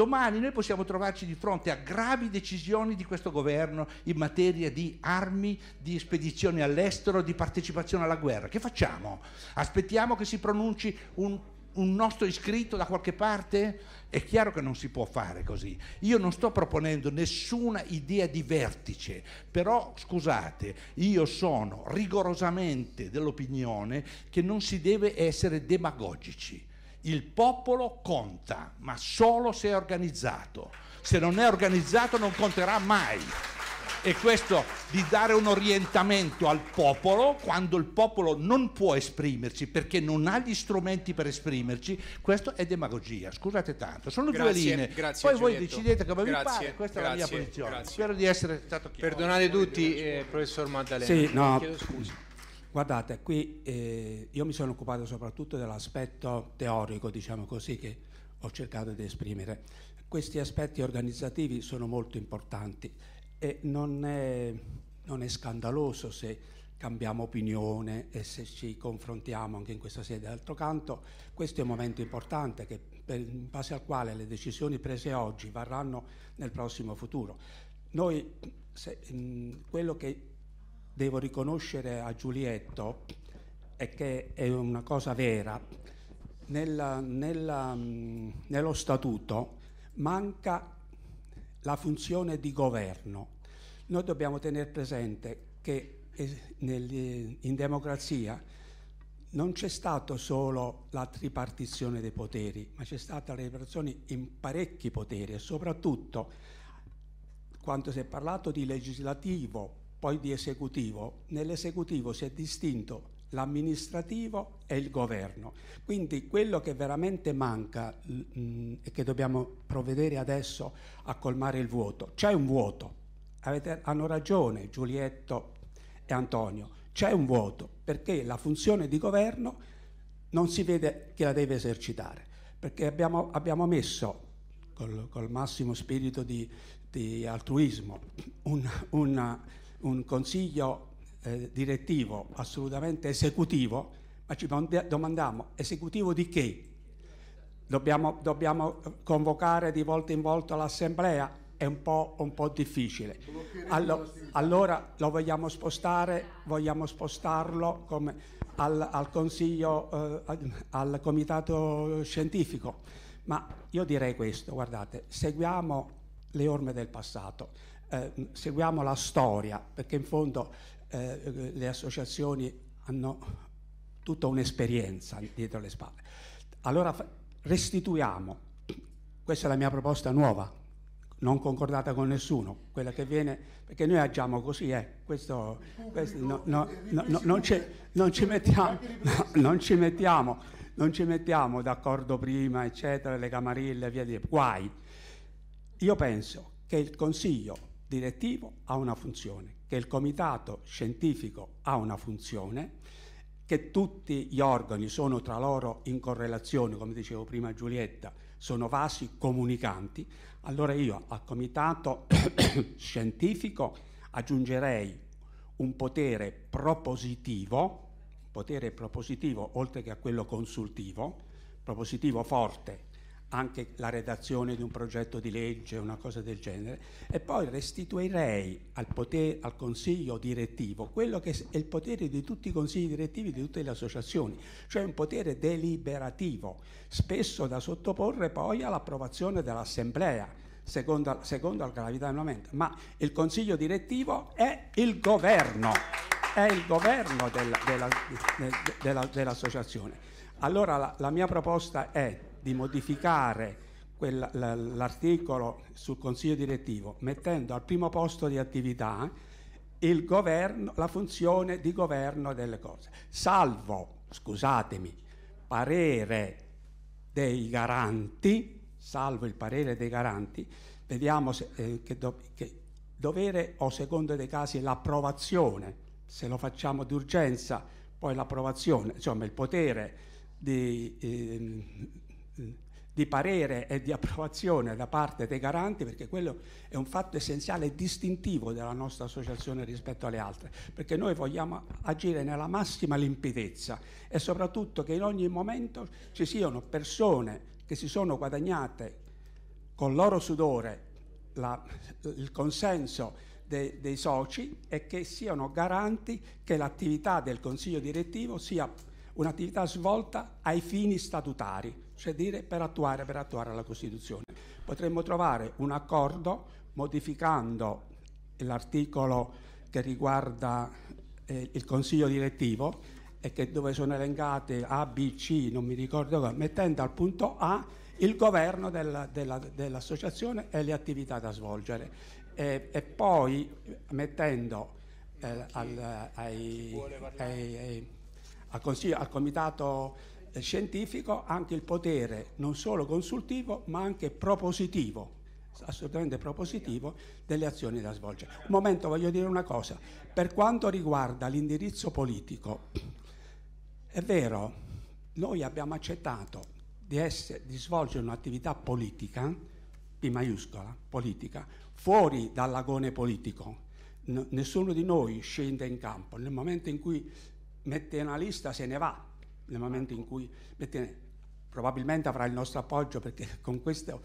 Domani noi possiamo trovarci di fronte a gravi decisioni di questo governo in materia di armi, di spedizioni all'estero, di partecipazione alla guerra. Che facciamo? Aspettiamo che si pronunci un un nostro iscritto da qualche parte? È chiaro che non si può fare così. Io non sto proponendo nessuna idea di vertice, però scusate, io sono rigorosamente dell'opinione che non si deve essere demagogici. Il popolo conta, ma solo se è organizzato. Se non è organizzato non conterà mai. E questo di dare un orientamento al popolo quando il popolo non può esprimerci perché non ha gli strumenti per esprimerci, questo è demagogia. Scusate tanto, sono grazie, due linee. Grazie, Poi Giulietto. voi decidete come grazie, vi pare, questa grazie, è la mia posizione. Spero di essere stato chiaro. Perdonate tutti, eh, professor Maddalena. Sì, no. Chiedo scusa. Guardate, qui eh, io mi sono occupato soprattutto dell'aspetto teorico, diciamo così, che ho cercato di esprimere. Questi aspetti organizzativi sono molto importanti e non è, non è scandaloso se cambiamo opinione e se ci confrontiamo anche in questa sede. D'altro canto, questo è un momento importante che, per, in base al quale le decisioni prese oggi varranno nel prossimo futuro. Noi, se, mh, quello che devo riconoscere a Giulietto è che è una cosa vera. Nella, nella, mm, nello statuto manca la funzione di governo. Noi dobbiamo tenere presente che in democrazia non c'è stata solo la tripartizione dei poteri, ma c'è stata la ripartizione in parecchi poteri e soprattutto quando si è parlato di legislativo, poi di esecutivo. Nell'esecutivo si è distinto l'amministrativo e il governo. Quindi quello che veramente manca mh, mm, e che dobbiamo provvedere adesso a colmare il vuoto, c'è un vuoto, Avete, hanno ragione Giulietto e Antonio, c'è un vuoto perché la funzione di governo non si vede chi la deve esercitare, perché abbiamo, abbiamo messo col, col, massimo spirito di, di altruismo un, una, un consiglio eh, direttivo assolutamente esecutivo, ma ci domandiamo esecutivo di che? Dobbiamo, dobbiamo convocare di volta in volta l'assemblea? È un po', un po difficile. Allo, allora lo vogliamo spostare, vogliamo spostarlo come, al, al, consiglio, eh, al comitato scientifico. Ma io direi questo, guardate, seguiamo le orme del passato Ehm, seguiamo la storia, perché in fondo eh, le associazioni hanno tutta un'esperienza dietro le spalle. Allora restituiamo, questa è la mia proposta nuova, non concordata con nessuno, quella che viene, perché noi agiamo così, eh, questo, questo no, no, no, non, ci, non, ci mettiamo, non, ci mettiamo, non ci mettiamo d'accordo prima, eccetera, le camarille, via di guai. Io penso che il Consiglio direttivo ha una funzione, che il comitato scientifico ha una funzione, che tutti gli organi sono tra loro in correlazione, come dicevo prima Giulietta, sono vasi comunicanti, allora io al comitato <coughs> scientifico aggiungerei un potere propositivo, potere propositivo oltre che a quello consultivo, propositivo forte anche la redazione di un progetto di legge, una cosa del genere, e poi restituirei al, potere, al Consiglio direttivo quello che è il potere di tutti i consigli direttivi di tutte le associazioni, cioè un potere deliberativo, spesso da sottoporre poi all'approvazione dell'Assemblea. Secondo, secondo la gravità del momento, ma il consiglio direttivo è il governo, è il governo del, della, de, de, dell'associazione. Allora la, la mia proposta è di modificare l'articolo sul Consiglio direttivo mettendo al primo posto di attività governo, la funzione di governo delle cose, salvo, scusatemi, parere dei garanti, salvo il parere dei garanti, vediamo se, eh, che, do, che dovere o secondo dei casi l'approvazione, se lo facciamo d'urgenza, poi l'approvazione, insomma il potere di... Eh, eh, di parere e di approvazione da parte dei garanti perché quello è un fatto essenziale e distintivo della nostra associazione rispetto alle altre, perché noi vogliamo agire nella massima limpidezza e soprattutto che in ogni momento ci siano persone che si sono guadagnate con loro sudore la, il consenso dei, dei soci e che siano garanti che l'attività del Consiglio direttivo sia un'attività svolta ai fini statutari, cioè dire per attuare, per attuare la Costituzione. Potremmo trovare un accordo modificando l'articolo che riguarda eh, il Consiglio direttivo e che dove sono elencate A, B, C, non mi ricordo, mettendo al punto A il governo della, della, dell'associazione e le attività da svolgere e, e poi mettendo eh, al, ai, ai, ai, al, consiglio, al comitato scientifico anche il potere non solo consultivo ma anche propositivo assolutamente propositivo delle azioni da svolgere. Un momento voglio dire una cosa, per quanto riguarda l'indirizzo politico, è vero, noi abbiamo accettato di, essere, di svolgere un'attività politica, P maiuscola, politica, fuori dall'agone politico. N- nessuno di noi scende in campo, nel momento in cui mette una lista se ne va, nel momento in ecco. cui Bettine probabilmente avrà il nostro appoggio perché <laughs> con questa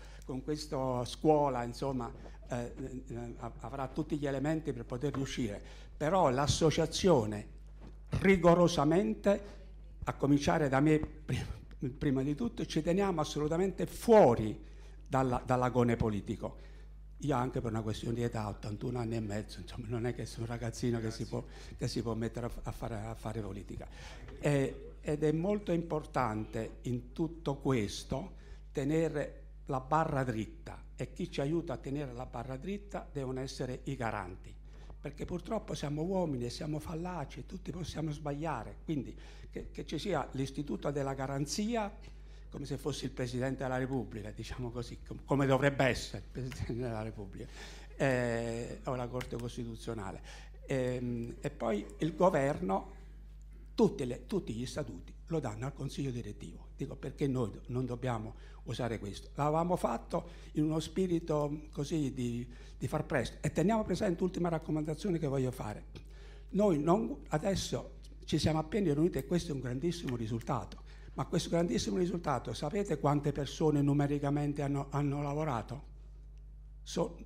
scuola insomma, eh, eh, eh avrà tutti gli elementi per poter riuscire, però l'associazione rigorosamente, a cominciare da me prima di tutto, ci teniamo assolutamente fuori dalla, dall'agone politico. Io anche per una questione di età, 81 anni e mezzo, insomma, non è che sono un ragazzino che si, può, che si può, mettere a, fare, a fare, politica. E, eh, ed è molto importante in tutto questo tenere la barra dritta e chi ci aiuta a tenere la barra dritta devono essere i garanti perché purtroppo siamo uomini e siamo fallaci e tutti possiamo sbagliare, quindi che, che, ci sia l'istituto della garanzia come se fosse il Presidente della Repubblica, diciamo così, com- come dovrebbe essere il Presidente della Repubblica eh, o la Corte Costituzionale. Eh, e poi il governo le, tutti gli statuti lo danno al Consiglio direttivo. Dico perché noi non dobbiamo usare questo. L'avevamo fatto in uno spirito così di, di far presto. E teniamo presente l'ultima raccomandazione che voglio fare. Noi non, adesso ci siamo appena riuniti e questo è un grandissimo risultato. Ma questo grandissimo risultato, sapete quante persone numericamente hanno, hanno lavorato? So,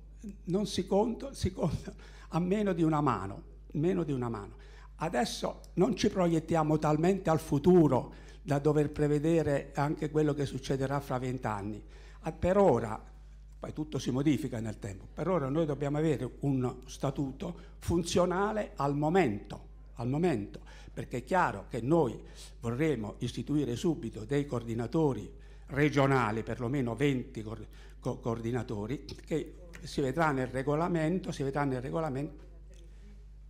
non si conta, si conta a meno di una mano, meno di una mano. Adesso non ci proiettiamo talmente al futuro da dover prevedere anche quello che succederà fra vent'anni. Per ora, poi tutto si modifica nel tempo, per ora noi dobbiamo avere un statuto funzionale al momento, al momento perché è chiaro che noi vorremmo istituire subito dei coordinatori regionali, perlomeno 20 co coordinatori, che si vedrà nel regolamento, si vedrà nel regolamento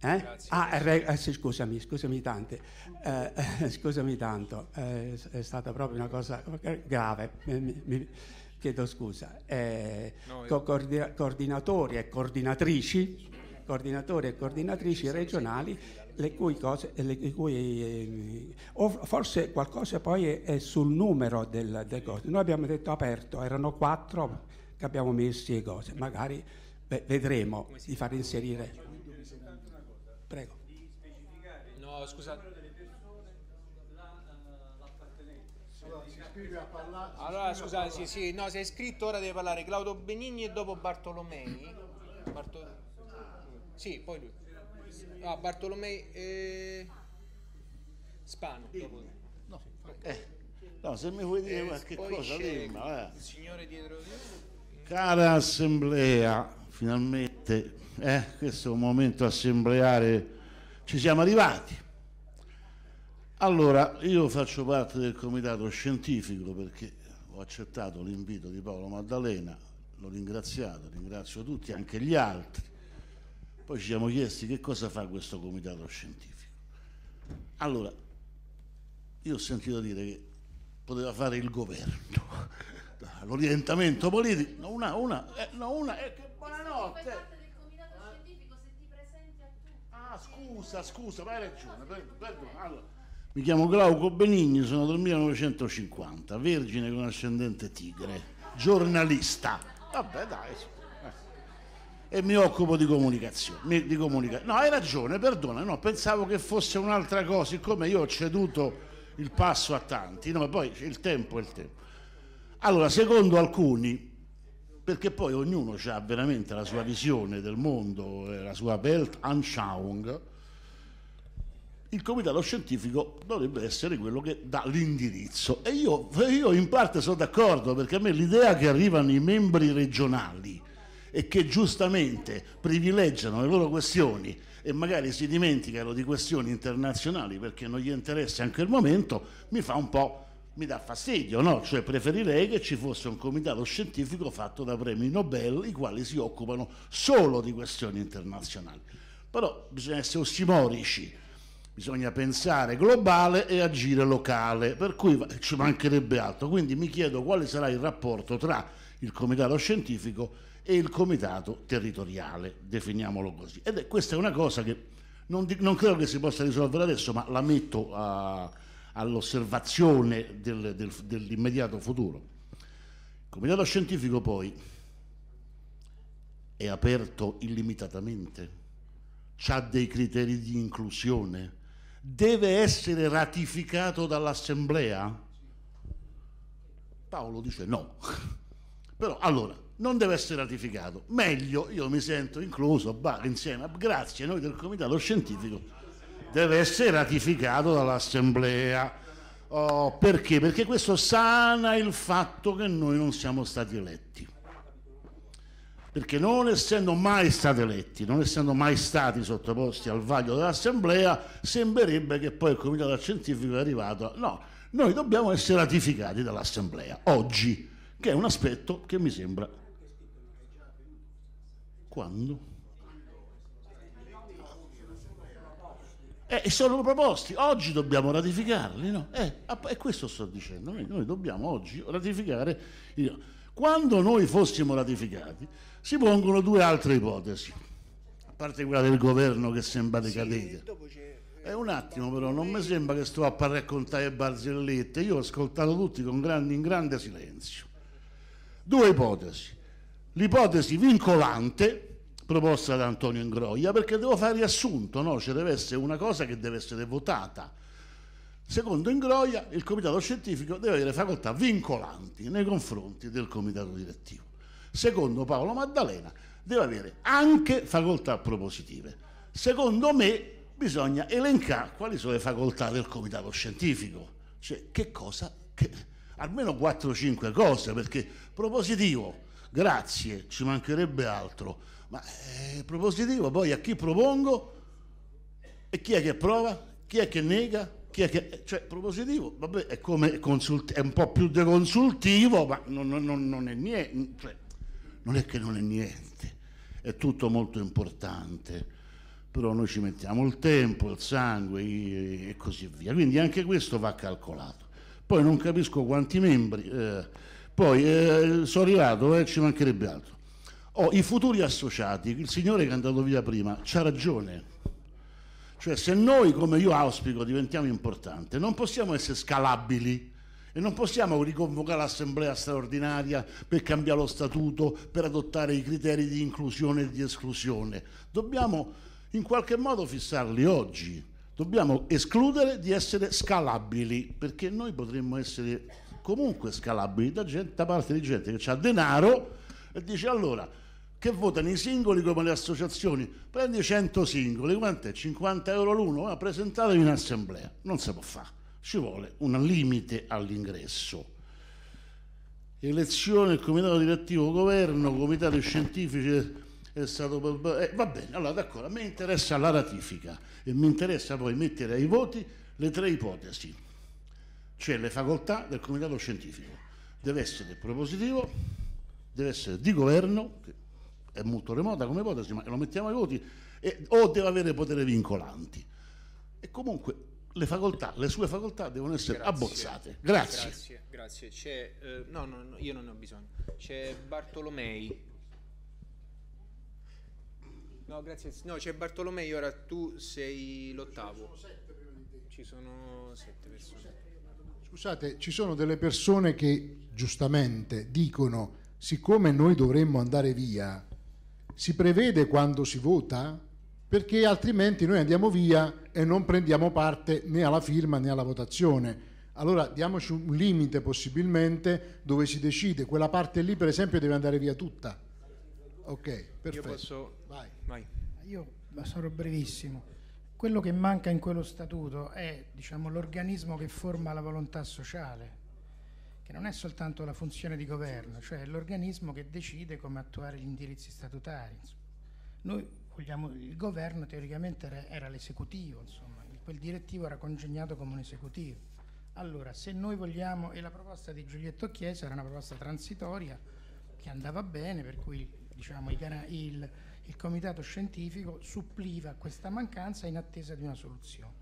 eh? Ah, eh, re, eh, sì, scusami, scusami, tante, eh, eh scusami tanto, eh, è stata proprio una cosa grave, mi, mi chiedo scusa. No, io... coordina, coordinatori e coordinatrici, coordinatori e coordinatrici regionali, le cui cose, le cui, forse qualcosa poi è, è sul numero del, del cose. Noi abbiamo detto aperto, erano quattro che abbiamo messo e cose, magari beh, vedremo di far inserire. Prego. Di specificare no, scusate. Allora, parlare, allora scusate, sì, sì, no, sei iscritto, ora deve parlare Claudio Benigni e dopo Bartolomei. Bartol... Sì, poi lui. Ah, Bartolomei e... Eh, Spano. No, eh, no, se mi vuoi dire eh, qualche cosa, dimmi. Eh. Cara assemblea, finalmente eh, questo è un momento assembleare, ci siamo arrivati. Allora, io faccio parte del comitato scientifico perché ho accettato l'invito di Paolo Maddalena, l'ho ringraziato, ringrazio tutti, anche gli altri. Poi ci siamo chiesti che cosa fa questo comitato scientifico. Allora, io ho sentito dire che poteva fare il governo, <laughs> l'orientamento politico, no, una, una, eh, no, una, eh, che buonanotte. Ah, scusa, scusa, hai ragione, perdona. Allora, mi chiamo Glauco Benigni, sono del 1950, vergine con ascendente tigre, giornalista. Vabbè, dai. Eh. E mi occupo di comunicazione. Di comunica... No, hai ragione, perdona, no, pensavo che fosse un'altra cosa, siccome io ho ceduto il passo a tanti, no, poi il tempo è il tempo. Allora, secondo alcuni, perché poi ognuno ha veramente la sua visione del mondo, la sua Weltanschauung, il comitato scientifico dovrebbe essere quello che dà l'indirizzo. E io, io in parte sono d'accordo, perché a me l'idea che arrivano i membri regionali e che giustamente privilegiano le loro questioni e magari si dimenticano di questioni internazionali perché non gli interessa anche il momento, mi fa un po' mi dà fastidio, no? Cioè preferirei che ci fosse un comitato scientifico fatto da premi Nobel i quali si occupano solo di questioni internazionali. Però bisogna essere ossimorici, bisogna pensare globale e agire locale, per cui ci mancherebbe altro. Quindi mi chiedo quale sarà il rapporto tra il comitato scientifico e il comitato territoriale, definiamolo così. Ed è questa è una cosa che non, non credo che si possa risolvere adesso, ma la metto a all'osservazione del, del, dell'immediato futuro. Il comitato scientifico poi è aperto illimitatamente, ha dei criteri di inclusione, deve essere ratificato dall'Assemblea? Paolo dice no. <laughs> Però allora, non deve essere ratificato. Meglio, io mi sento incluso, bah, insieme, grazie a noi del Comitato Scientifico deve essere ratificato dall'Assemblea. Oh, perché? Perché questo sana il fatto che noi non siamo stati eletti. Perché non essendo mai stati eletti, non essendo mai stati sottoposti al vaglio dell'Assemblea, sembrerebbe che poi il Comitato Scientifico è arrivato. No, noi dobbiamo essere ratificati dall'Assemblea oggi, che è un aspetto che mi sembra... Quando? eh, sono proposti, oggi dobbiamo ratificarli, no? Eh, e eh, questo sto dicendo, noi, noi dobbiamo oggi ratificare. Quando noi fossimo ratificati si pongono due altre ipotesi, a parte quella del governo che sembra decadente. Sì, eh, eh, un attimo però, non mi sembra che sto a raccontare barzellette, io ho ascoltato tutti grande, in grande silenzio. Due ipotesi. L'ipotesi vincolante, proposta da Antonio Ingroia perché devo fare riassunto, no? ci deve essere una cosa che deve essere votata. Secondo Ingroia il comitato scientifico deve avere facoltà vincolanti nei confronti del comitato direttivo. Secondo Paolo Maddalena deve avere anche facoltà propositive. Secondo me bisogna elencare quali sono le facoltà del comitato scientifico, cioè che cosa, che, almeno 4-5 cose, perché propositivo, grazie, ci mancherebbe altro ma è eh, propositivo, poi a chi propongo e chi è che approva, chi è che nega, chi è che... Eh, cioè propositivo, vabbè è, consult... è un po' più deconsultivo, ma non, non, non è niente, cioè, non è che non è niente, è tutto molto importante però noi ci mettiamo il tempo, il sangue e così via. Quindi anche questo va calcolato. Poi non capisco quanti membri, eh, poi eh, sono arrivato, eh, ci mancherebbe altro. Oh, i futuri associati, il signore che è andato via prima, c'ha ragione. Cioè se noi, come io auspico, diventiamo importanti, non possiamo essere scalabili e non possiamo riconvocare l'assemblea straordinaria per cambiare lo statuto, per adottare i criteri di inclusione e di esclusione. Dobbiamo in qualche modo fissarli oggi. Dobbiamo escludere di essere scalabili, perché noi potremmo essere comunque scalabili da, gente, da parte di gente che ha denaro e dice allora che votano i singoli come le associazioni, prendi 100 singoli, quant'è? 50 euro l'uno? Ah, presentatevi in assemblea, non si può fare, ci vuole un limite all'ingresso. Elezione, comitato direttivo, governo, comitati scientifici è stato... Eh, va bene, allora d'accordo, a me interessa la ratifica e mi interessa poi mettere ai voti le tre ipotesi. cioè le facoltà del comitato scientifico, deve essere propositivo, deve essere di governo, che è molto remota come ipotesi, ma lo mettiamo ai voti, e, o deve avere potere vincolanti. E comunque le, facoltà, le sue facoltà devono essere grazie. abbozzate. Grazie. Grazie, grazie. C'è, eh, no, no, no, io non ne ho bisogno. C'è Bartolomei. No, grazie. No, c'è Bartolomei, ora tu sei l'ottavo. Ci sono sette persone. Scusate, ci sono delle persone che giustamente dicono siccome noi dovremmo andare via, si prevede quando si vota? Perché altrimenti noi andiamo via e non prendiamo parte né alla firma né alla votazione. Allora diamoci un limite possibilmente dove si decide, quella parte lì per esempio deve andare via tutta. Ok, perfetto. Io posso... Vai. Vai. Io sarò brevissimo. Quello che manca in quello statuto è diciamo, l'organismo che forma la volontà sociale, che non è soltanto la funzione di governo, cioè l'organismo che decide come attuare gli indirizzi statutari. Noi Vogliamo, il governo teoricamente era, era l'esecutivo, quel direttivo era congegnato come un esecutivo. Allora, se noi vogliamo, e la proposta di Giulietto Chiesa era una proposta transitoria che andava bene, per cui diciamo, il, il, il comitato scientifico suppliva questa mancanza in attesa di una soluzione.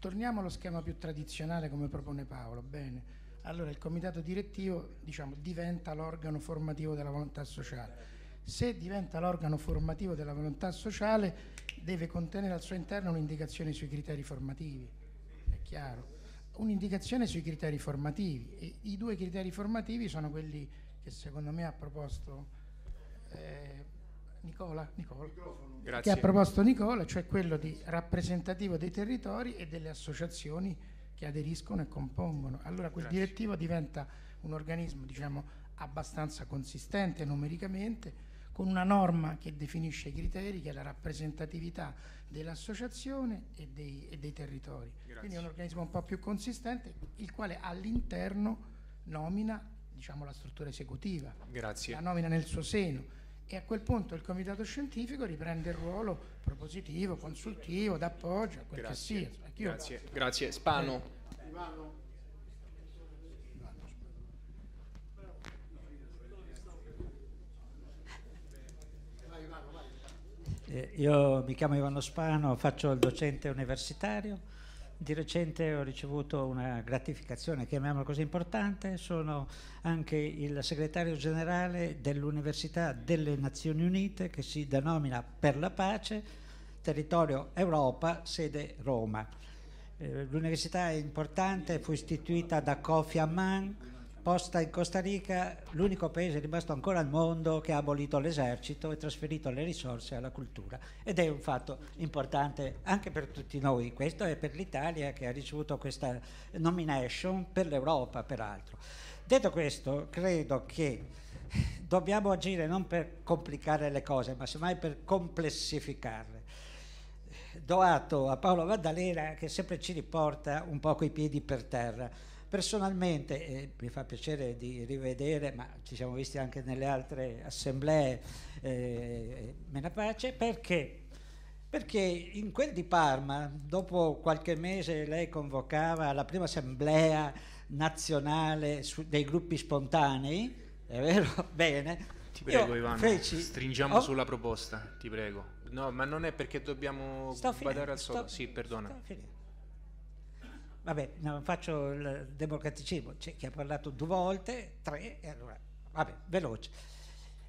Torniamo allo schema più tradizionale come propone Paolo, bene allora il comitato direttivo diciamo, diventa l'organo formativo della volontà sociale. Se diventa l'organo formativo della volontà sociale deve contenere al suo interno un'indicazione sui criteri formativi, è chiaro. Un'indicazione sui criteri formativi. E I due criteri formativi sono quelli che secondo me ha proposto eh, Nicola, Nicola che ha proposto Nicola, cioè quello di rappresentativo dei territori e delle associazioni che aderiscono e compongono. Allora quel Grazie. direttivo diventa un organismo diciamo, abbastanza consistente numericamente, con una norma che definisce i criteri, che è la rappresentatività dell'associazione e, e dei, territori. Grazie. Quindi è un organismo un po' più consistente, il quale all'interno nomina diciamo, la struttura esecutiva, Grazie. la nomina nel suo seno e a quel punto il comitato scientifico riprende il ruolo propositivo, consultivo, d'appoggio, a quel Grazie. che sia. Grazie, grazie. Spano. Eh. Eh, io mi chiamo Ivano Spano, faccio il docente universitario. Di recente ho ricevuto una gratificazione, chiamiamola così importante, sono anche il segretario generale dell'Università delle Nazioni Unite che si denomina Per la Pace, territorio Europa, sede Roma. Eh, l'università è importante, fu istituita da Kofi Annan, posta in Costa Rica, l'unico paese rimasto ancora al mondo che ha abolito l'esercito e trasferito le risorse alla cultura. Ed è un fatto importante anche per tutti noi, questo è per l'Italia che ha ricevuto questa nomination, per l'Europa peraltro. Detto questo, credo che dobbiamo agire non per complicare le cose, ma semmai per complessificarle do atto a Paolo Maddalena che sempre ci riporta un po' coi piedi per terra. Personalmente eh, mi fa piacere di rivedere, ma ci siamo visti anche nelle altre assemblee, eh, Mena Pace, perché? Perché in quel di Parma, dopo qualche mese, lei convocava la prima assemblea nazionale su, dei gruppi spontanei, è vero? <laughs> Bene. Ti prego, Io Ivano, feci, stringiamo oh, sulla proposta, ti prego. No, ma non è perché dobbiamo guardare al solo. Sto, sì, perdona. Vabbè, no, faccio il democraticismo, c'è chi ha parlato due volte, tre, e allora, vabbè, veloce.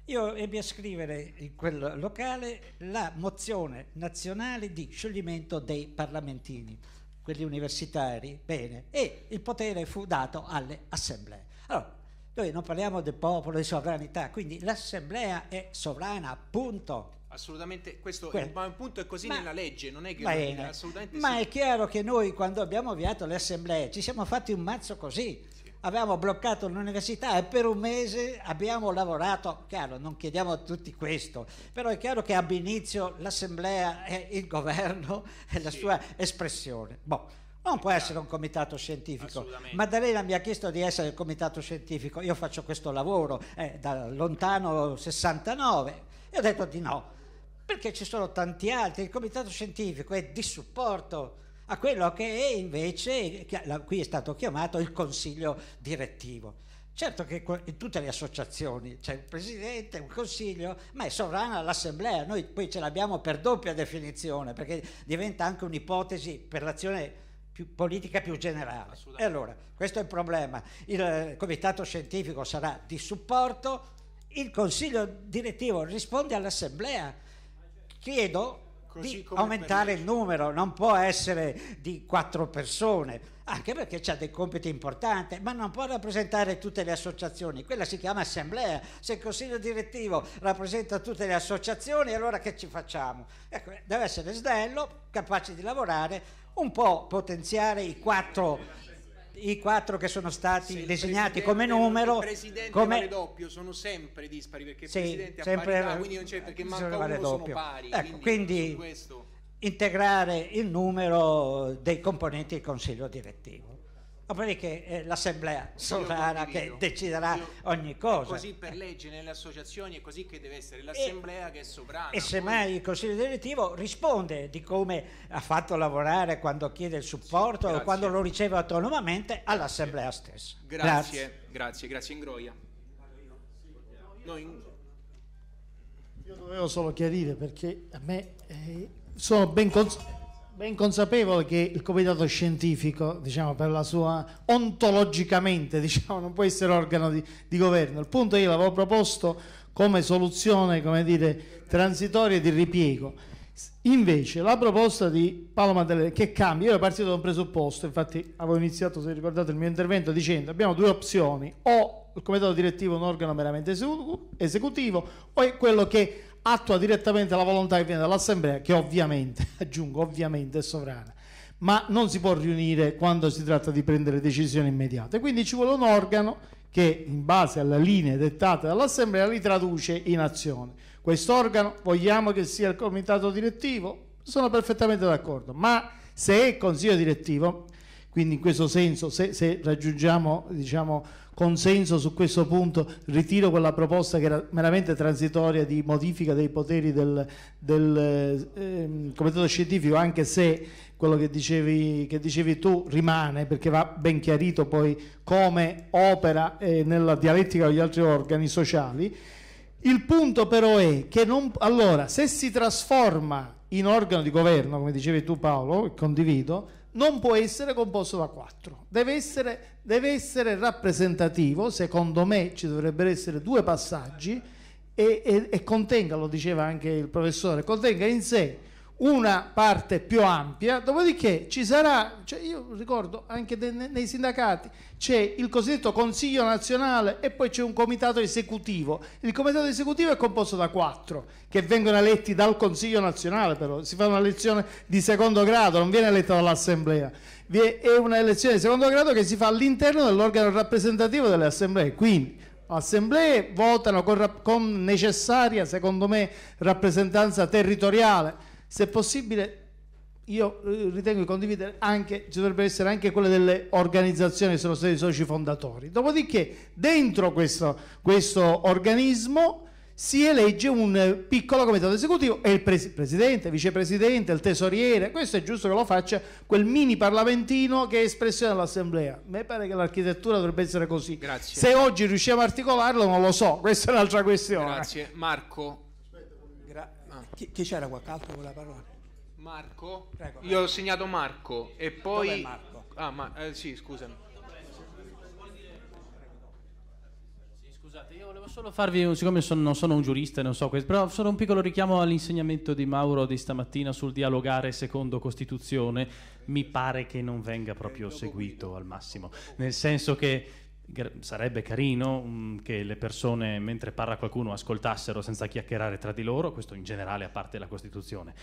Io ebbi a scrivere in quel locale la mozione nazionale di scioglimento dei parlamentini, quelli universitari, bene, e il potere fu dato alle assemblee. Allora, noi non parliamo del popolo di sovranità, quindi l'assemblea è sovrana, punto. Assolutamente, questo Quello. ma un punto è così ma, nella legge, non è che... Bene, è, ma sì. è chiaro che noi quando abbiamo avviato le assemblee ci siamo fatti un mazzo così, sì. avevamo bloccato l'università e per un mese abbiamo lavorato, chiaro non chiediamo a tutti questo, però è chiaro che ab inizio l'assemblea e il governo e la sì. sua espressione. Boh. Non può essere un comitato scientifico. Maddalena mi ha chiesto di essere il comitato scientifico, io faccio questo lavoro eh, da lontano 69 e ho detto di no perché ci sono tanti altri, il comitato scientifico è di supporto a quello che è invece, qui è stato chiamato il consiglio direttivo. Certo che in tutte le associazioni c'è il presidente, un consiglio, ma è sovrana l'assemblea, noi poi ce l'abbiamo per doppia definizione, perché diventa anche un'ipotesi per l'azione più, politica più generale. E allora, questo è il problema. Il comitato scientifico sarà di supporto, il consiglio direttivo risponde all'assemblea, chiedo Così di aumentare il numero, non può essere di quattro persone, anche perché c'è dei compiti importanti, ma non può rappresentare tutte le associazioni, quella si chiama assemblea, se il consiglio direttivo rappresenta tutte le associazioni allora che ci facciamo? Ecco, deve essere snello, capace di lavorare, un po' potenziare i quattro i quattro che sono stati Se designati come numero. Il presidente come... vale doppio, sono sempre dispari perché il sì, presidente sempre... parità, quindi non c'è perché manca vale uno, doppio. sono pari. Ecco, quindi, quindi integrare il numero dei componenti del consiglio direttivo. Dopodiché è eh, l'assemblea sovrana che deciderà Io, ogni cosa. È così per legge nelle associazioni è così che deve essere l'assemblea e, che è sovrana. E semmai il consiglio direttivo risponde di come ha fatto lavorare quando chiede il supporto sì, o quando lo riceve autonomamente all'assemblea stessa. Grazie, grazie, grazie, grazie Ingroia. No, in... Io dovevo solo chiarire perché a me eh, sono ben consapevole ben consapevole che il comitato scientifico, diciamo, per la sua ontologicamente, <laughs> diciamo, non può essere organo di, di governo. Il punto è che io l'avevo proposto come soluzione, come dire, transitoria di ripiego. Invece la proposta di Paolo Maddalena che cambia, io ero partito da un presupposto, infatti avevo iniziato, se ricordate il mio intervento, dicendo abbiamo due opzioni, o il comitato direttivo è un organo meramente esecutivo o è quello che attua direttamente la volontà che viene dall'Assemblea, che ovviamente, <laughs> aggiungo, ovviamente è sovrana, ma non si può riunire quando si tratta di prendere decisioni immediate. Quindi ci vuole un organo che in base alle linee dettate dall'Assemblea li traduce in azione. Quest'organo vogliamo che sia il comitato direttivo? Sono perfettamente d'accordo, ma se è il consiglio direttivo, quindi in questo senso se, se raggiungiamo diciamo, consenso su questo punto, ritiro quella proposta che era meramente transitoria di modifica dei poteri del, del eh, comitato scientifico, anche se quello che dicevi, che dicevi, tu rimane, perché va ben chiarito poi come opera eh, nella dialettica con gli altri organi sociali. Il punto però è che non, allora, se si trasforma in organo di governo, come dicevi tu Paolo, condivido, non può essere composto da quattro, deve essere, deve essere rappresentativo, secondo me ci dovrebbero essere due passaggi e, e, e contenga, lo diceva anche il professore, contenga in sé una parte più ampia, dopodiché ci sarà, cioè io ricordo anche de, nei sindacati, c'è il cosiddetto Consiglio nazionale e poi c'è un comitato esecutivo. Il comitato esecutivo è composto da quattro che vengono eletti dal Consiglio nazionale, però si fa una elezione di secondo grado, non viene eletta dall'Assemblea. È una elezione di secondo grado che si fa all'interno dell'organo rappresentativo delle assemblee. Quindi assemblee votano con, con necessaria, secondo me, rappresentanza territoriale se possibile io eh, ritengo di condividere anche, ci dovrebbero essere anche quelle delle organizzazioni che sono stati i soci fondatori. Dopodiché dentro questo, questo organismo si elegge un piccolo comitato esecutivo e il pres- presidente, vicepresidente, il tesoriere, questo è giusto che lo faccia quel mini parlamentino che è espressione dell'assemblea. A me pare che l'architettura dovrebbe essere così. Grazie. Se oggi riusciamo a articolarlo non lo so, questa è un'altra questione. Grazie. Marco, chi, chi c'era qualche altro con la parola? Marco? Prego, Io ho segnato Marco e poi... Dov'è Marco? Ah, ma, eh, sì, scusami. Scusate, io volevo solo farvi, siccome sono, non sono un giurista, non so questo, però solo un piccolo richiamo all'insegnamento di Mauro di stamattina sul dialogare secondo Costituzione, mi pare che non venga proprio seguito al massimo, nel senso che sarebbe carino mm, che le persone mentre parla qualcuno ascoltassero senza chiacchierare tra di loro, questo in generale a parte la Costituzione,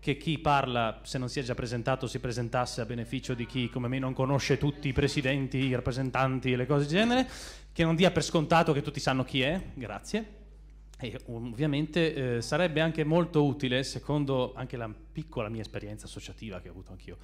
che chi parla se non si è già presentato si presentasse a beneficio di chi come me non conosce tutti i presidenti, i rappresentanti e le cose del genere, che non dia per scontato che tutti sanno chi è, grazie. E um, ovviamente eh, sarebbe anche molto utile, secondo anche la piccola mia esperienza associativa che ho avuto anch'io,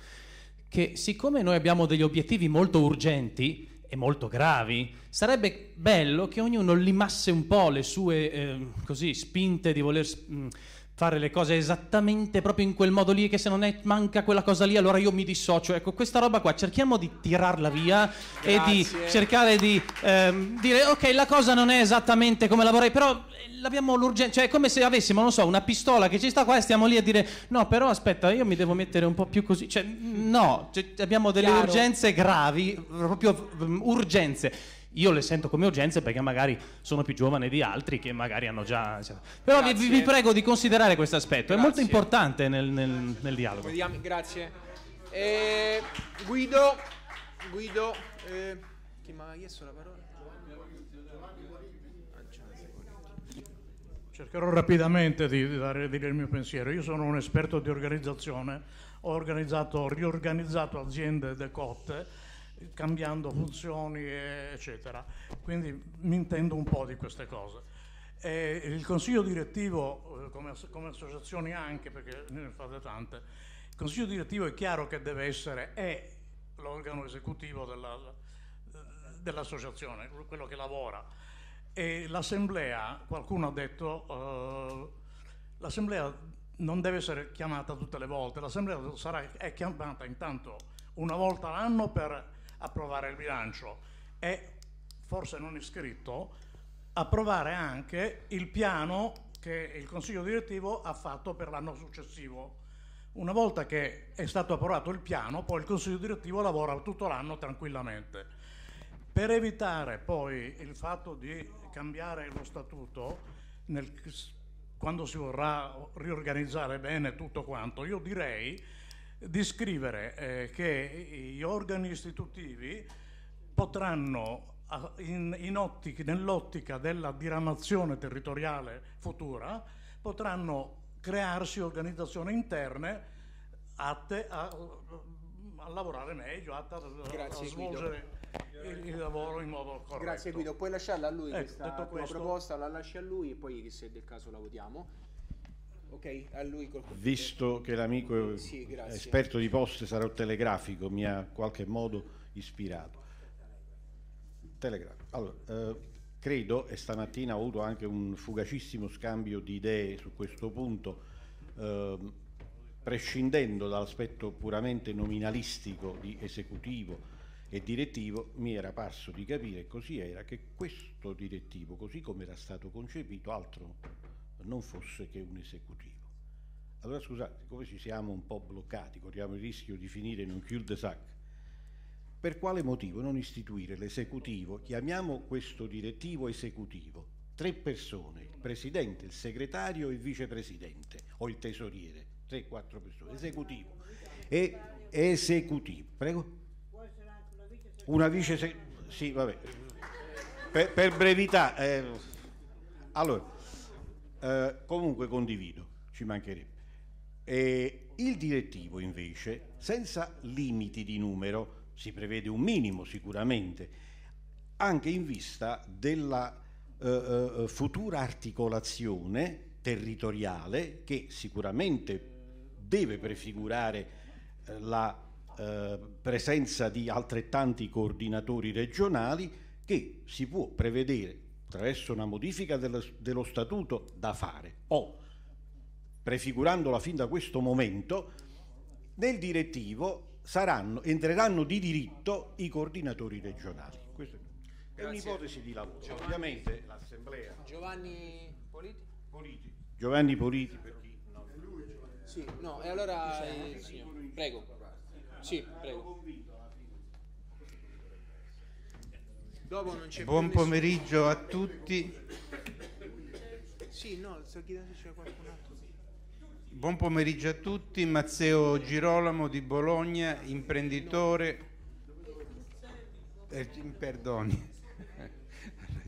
che siccome noi abbiamo degli obiettivi molto urgenti, e molto gravi, sarebbe bello che ognuno limasse un po' le sue eh, così, spinte di voler mh, mm, fare le cose esattamente proprio in quel modo lì che se non è manca quella cosa lì allora io mi dissocio ecco questa roba qua cerchiamo di tirarla via Grazie. e di cercare di ehm, dire ok la cosa non è esattamente come la vorrei però l'abbiamo l'urgenza cioè è come se avessimo non so una pistola che ci sta qua e stiamo lì a dire no però aspetta io mi devo mettere un po' più così cioè no cioè, abbiamo delle Chiaro. urgenze gravi proprio um, urgenze io le sento come urgenze perché magari sono più giovane di altri che magari hanno già... Però vi, vi, prego di considerare questo aspetto, è molto importante nel, nel, nel dialogo. Grazie. Eh, Guido, Guido, eh, chi mi ha chiesto la parola? Cercherò rapidamente di, dare, di, dire il mio pensiero. Io sono un esperto di organizzazione, ho organizzato, riorganizzato aziende decotte cambiando mm. funzioni, eccetera. Quindi mi intendo un po' di queste cose. E il consiglio direttivo, eh, come, come associazioni anche, perché ne fate tante, il consiglio direttivo è chiaro che deve essere, è l'organo esecutivo della, eh, dell'associazione, quello che lavora. E l'assemblea, qualcuno ha detto, eh, l'assemblea non deve essere chiamata tutte le volte, l'assemblea sarà, è chiamata intanto una volta l'anno per approvare il bilancio e, forse non iscritto, approvare anche il piano che il Consiglio direttivo ha fatto per l'anno successivo. Una volta che è stato approvato il piano, poi il Consiglio direttivo lavora tutto l'anno tranquillamente. Per evitare poi il fatto di cambiare lo statuto, nel, quando si vorrà riorganizzare bene tutto quanto, io direi di scrivere eh, che gli organi istitutivi potranno in, in nell'ottica della diramazione territoriale futura potranno crearsi organizzazioni interne atte a, a lavorare meglio, atte a, Grazie, a svolgere il, il, lavoro in modo corretto. Grazie Guido, puoi lasciarla a lui ecco, questa questo, proposta, la lasci a lui e poi se del caso la votiamo. Okay, Visto che l'amico sì, esperto di poste sarò telegrafico, mi ha in qualche modo ispirato. Telegrafico. Allora, eh, credo, e stamattina ho avuto anche un fugacissimo scambio di idee su questo punto, eh, prescindendo dall'aspetto puramente nominalistico di esecutivo e direttivo, mi era parso di capire, così era, che questo direttivo, così come era stato concepito, altro non fosse che un esecutivo. Allora scusate, come ci siamo un po' bloccati, corriamo il rischio di finire in un cul-de-sac, per quale motivo non istituire l'esecutivo, chiamiamo questo direttivo esecutivo, tre persone, il presidente, il segretario e il vicepresidente o il tesoriere, 3 quattro persone, esecutivo. E, esecutivo, prego. Una vice... Sì, vabbè. Per, per brevità. Eh. Allora, eh, comunque condivido, ci mancherebbe. Eh, il direttivo invece, senza limiti di numero, si prevede un minimo sicuramente, anche in vista della eh, eh futura articolazione territoriale che sicuramente deve prefigurare eh, la presenza di altrettanti coordinatori regionali che si può prevedere attraverso una modifica dello, dello statuto da fare o prefigurandola fin da questo momento nel direttivo saranno, entreranno di diritto i coordinatori regionali. Questa è un'ipotesi di lavoro. Giovanni, Ovviamente l'Assemblea. Giovanni Politi? Politi. Giovanni Politi per chi non Sì, no, e allora eh, prego. Sì, prego. Buon pomeriggio a tutti. Sì, no, Buon pomeriggio a tutti, Mazzeo Girolamo di Bologna, imprenditore. Eh, perdoni.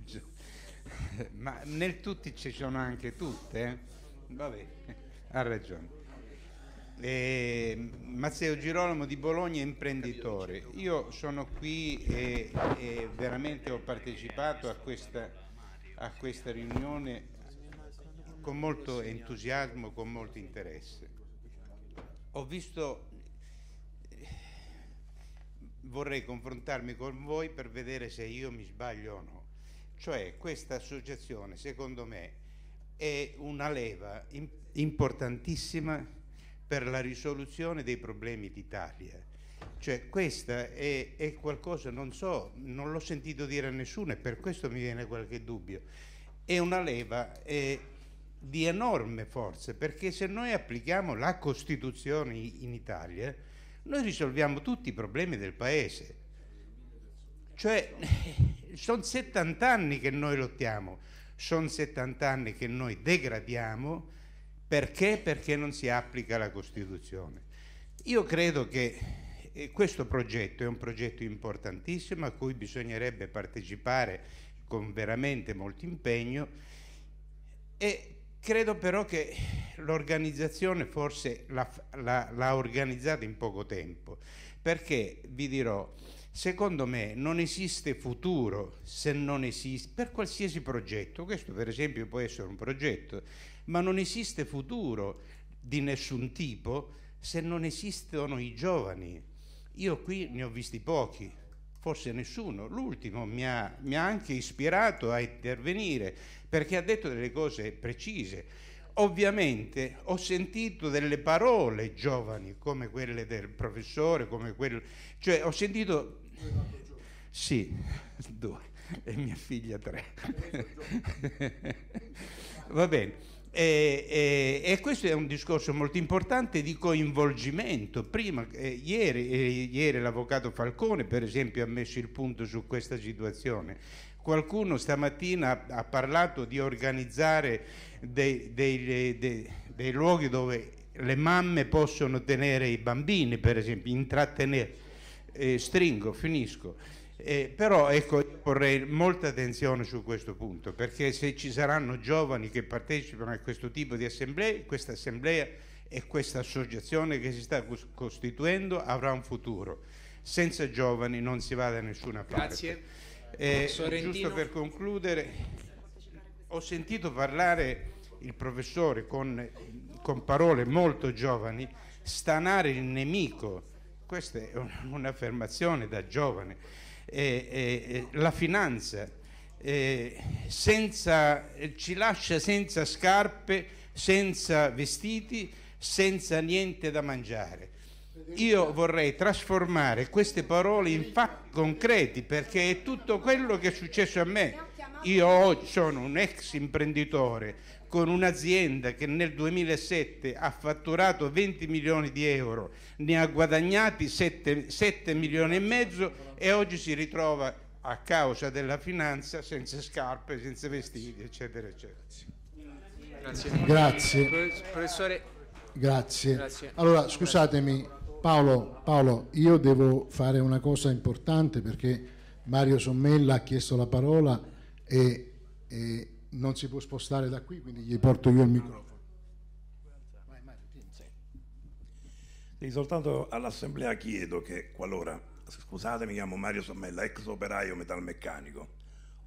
<laughs> Ma nel tutti ci sono anche tutte, eh? Vabbè, ha ragione. Eh, Matteo Girolamo di Bologna, imprenditore. Io sono qui e, e veramente ho partecipato a questa, a questa, riunione con molto entusiasmo, con molto interesse. Ho visto, vorrei confrontarmi con voi per vedere se io mi sbaglio o no. Cioè questa associazione secondo me è una leva importantissima per la risoluzione dei problemi d'Italia. Cioè questa è, è qualcosa, non so, non l'ho sentito dire a nessuno e per questo mi viene qualche dubbio. È una leva eh, di enorme forza perché se noi applichiamo la Costituzione in Italia, noi risolviamo tutti i problemi del Paese. Cioè sono 70 anni che noi lottiamo, sono 70 anni che noi degradiamo perché? Perché non si applica la Costituzione. Io credo che eh, questo progetto è un progetto importantissimo a cui bisognerebbe partecipare con veramente molto impegno e credo però che l'organizzazione forse l'ha, organizzata in poco tempo perché vi dirò secondo me non esiste futuro se non esiste per qualsiasi progetto questo per esempio può essere un progetto ma non esiste futuro di nessun tipo se non esistono i giovani. Io qui ne ho visti pochi, forse nessuno. L'ultimo mi ha, mi ha anche ispirato a intervenire perché ha detto delle cose precise ovviamente ho sentito delle parole giovani come quelle del professore, come quelle... cioè ho sentito... Sì, due, e mia figlia tre. <laughs> Va bene. E, e, e, questo è un discorso molto importante di coinvolgimento. Prima, eh, ieri, eh, ieri l'avvocato Falcone, per esempio, ha messo il punto su questa situazione. Qualcuno stamattina ha, parlato di organizzare dei, dei, dei, dei, luoghi dove le mamme possono tenere i bambini, per esempio, intrattenere. Eh, stringo, finisco. Eh, però ecco, io vorrei molta attenzione su questo punto, perché se ci saranno giovani che partecipano a questo tipo di assemblee, questa assemblea e questa associazione che si sta costituendo avrà un futuro. Senza giovani non si va da nessuna parte. Grazie. Eh, giusto per concludere, ho sentito parlare il professore con, con parole molto giovani, stanare il nemico. Questa è un'affermazione da giovane eh, eh, eh, la finanza eh, senza, ci lascia senza scarpe, senza vestiti, senza niente da mangiare. Io vorrei trasformare queste parole in fatti concreti perché è tutto quello che è successo a me. Io sono un ex imprenditore, con un'azienda che nel 2007 ha fatturato 20 milioni di euro, ne ha guadagnati 7, 7 milioni e mezzo e oggi si ritrova a causa della finanza senza scarpe, senza vestiti, eccetera, eccetera. Grazie. Grazie. Grazie. Grazie. Allora, scusatemi, Paolo, Paolo, io devo fare una cosa importante perché Mario Sommella ha chiesto la parola e, e non si può spostare da qui, quindi gli porto io il microfono. Sì, soltanto all'Assemblea chiedo che qualora, scusate, mi chiamo Mario Sommella, ex operaio metalmeccanico,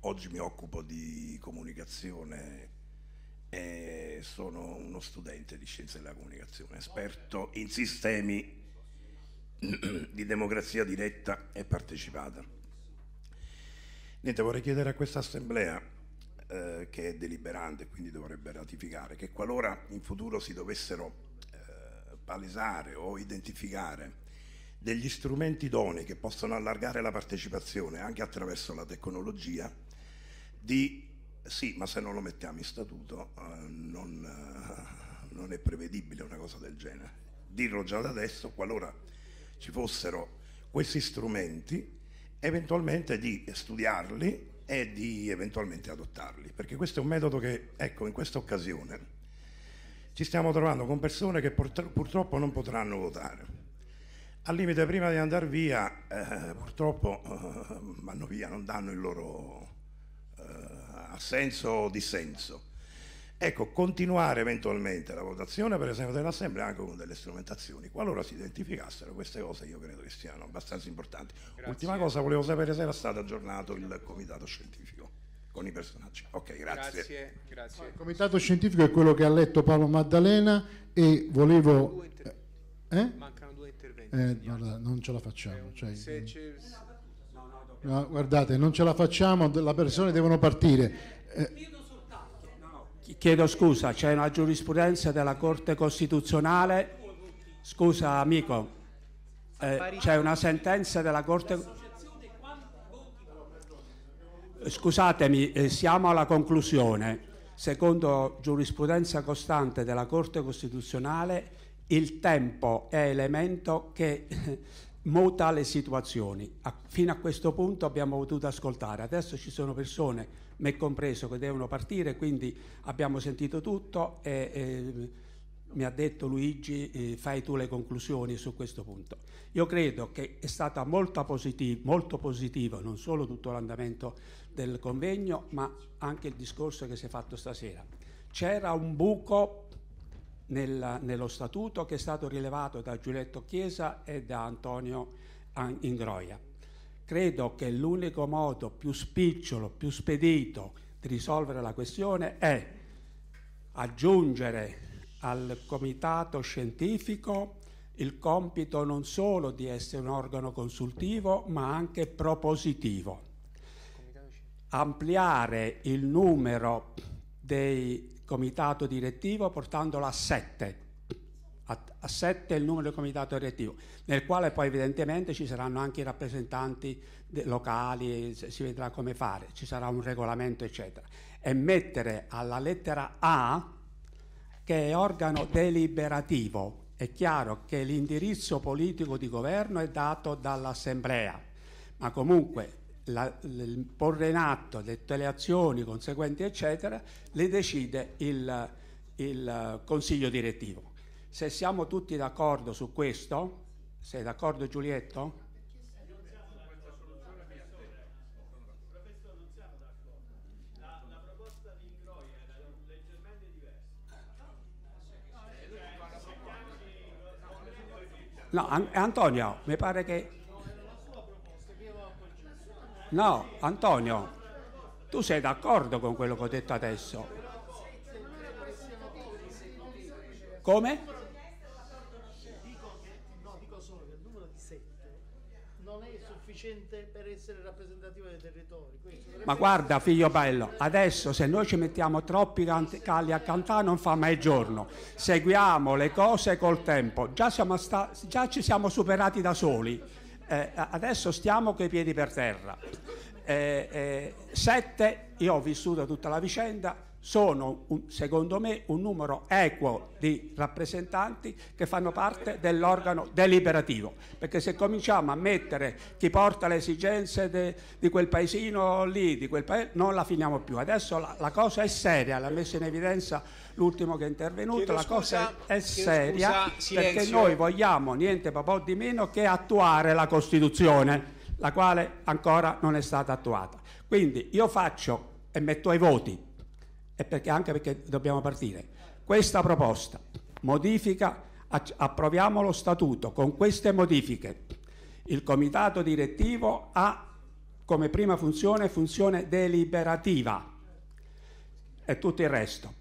oggi mi occupo di comunicazione e sono uno studente di scienze della comunicazione, esperto in sistemi <clears throat> di democrazia diretta e partecipata. Niente, vorrei chiedere a questa Assemblea eh, che è deliberante, quindi dovrebbe ratificare, che qualora in futuro si dovessero eh, palesare o identificare degli strumenti idonei che possono allargare la partecipazione anche attraverso la tecnologia, di sì, ma se non lo mettiamo in statuto eh, non, eh, non, è prevedibile una cosa del genere. Dirlo già da adesso, qualora ci fossero questi strumenti, eventualmente di studiarli e di eventualmente adottarli, perché questo è un metodo che, ecco, in questa occasione ci stiamo trovando con persone che purtroppo non potranno votare. Al limite, prima di andare via, eh, purtroppo eh, vanno via, non danno il loro eh, assenso o dissenso. Ecco, continuare eventualmente la votazione, per esempio, dell'Assemblea anche con delle strumentazioni. Qualora si identificassero queste cose, io credo che siano abbastanza importanti. Grazie. Ultima cosa, volevo sapere se era stato aggiornato il comitato scientifico con i personaggi. Ok, grazie. grazie, grazie. Il comitato scientifico è quello che ha letto Paolo Maddalena e volevo... Eh? eh? Mancano due interventi. Eh, guarda, non ce la facciamo. Cioè, se eh. c'è... No, guardate, non ce la facciamo, le persone devono partire. Eh, chiedo scusa, c'è una giurisprudenza della Corte Costituzionale. Scusa amico, eh, c'è una sentenza della Corte Scusatemi, eh, siamo alla conclusione. Secondo giurisprudenza costante della Corte Costituzionale, il tempo è elemento che eh, muta le situazioni. A, fino a questo punto abbiamo potuto ascoltare, adesso ci sono persone me è compreso, che devono partire, quindi abbiamo sentito tutto e, e mi ha detto Luigi eh, fai tu le conclusioni su questo punto. Io credo che è stato molto, positiv- molto positivo non solo tutto l'andamento del convegno, ma anche il discorso che si è fatto stasera. C'era un buco nel, nello statuto che è stato rilevato da Giulietto Chiesa e da Antonio Ingroia credo che l'unico modo più spicciolo, più spedito di risolvere la questione è aggiungere al comitato scientifico il compito non solo di essere un organo consultivo ma anche propositivo. Ampliare il numero del comitato direttivo portandolo a sette a 7 il numero del comitato direttivo, nel quale poi evidentemente ci saranno anche i rappresentanti locali, si vedrà come fare, ci sarà un regolamento eccetera. E mettere alla lettera A, che è organo deliberativo, è chiaro che l'indirizzo politico di governo è dato dall'Assemblea, ma comunque la, il, porre in atto tutte le azioni conseguenti eccetera le decide il, il eh, Consiglio direttivo. Se siamo tutti d'accordo su questo, sei d'accordo Giulietto? No, An- Antonio, mi pare che... No, Antonio, tu sei d'accordo con quello che ho detto adesso? Come? Ma guarda, figlio bello, adesso se noi ci mettiamo troppi calli a cantare non fa mai giorno. Seguiamo le cose col tempo. Già, sta- già ci siamo superati da soli. Eh, adesso stiamo coi piedi per terra. Eh, eh, sette, io ho vissuto tutta la vicenda sono, un, secondo me, un numero equo di rappresentanti che fanno parte dell'organo deliberativo, perché se cominciamo a mettere chi porta le esigenze de, di quel paesino lì, di quel paese, non la finiamo più. Adesso la, la cosa è seria, l'ha messa in evidenza l'ultimo che è intervenuto, chiedo la scusa, cosa è seria scusa, perché noi vogliamo niente po' di meno che attuare la Costituzione, la quale ancora non è stata attuata. Quindi io faccio e metto ai voti e perché, anche perché dobbiamo partire. Questa proposta modifica, approviamo lo statuto con queste modifiche. Il comitato direttivo ha come prima funzione funzione deliberativa e tutto il resto.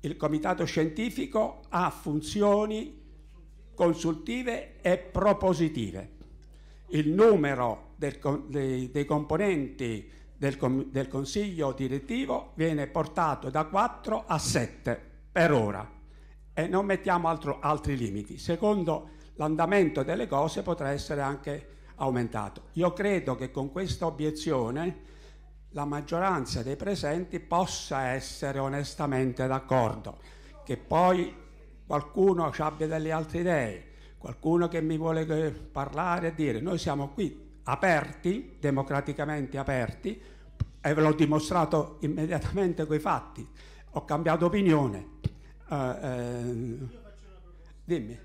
Il comitato scientifico ha funzioni consultive e propositive. Il numero del, dei, dei componenti del, com- del consiglio direttivo viene portato da 4 a 7 per ora e non mettiamo altro, altri limiti. Secondo l'andamento delle cose potrà essere anche aumentato. Io credo che con questa obiezione la maggioranza dei presenti possa essere onestamente d'accordo, che poi qualcuno abbia delle altre idee, qualcuno che mi vuole eh, parlare e dire noi siamo qui aperti, democraticamente aperti, e ve l'ho dimostrato immediatamente con i fatti. Ho cambiato opinione. Uh, ehm. dimmi.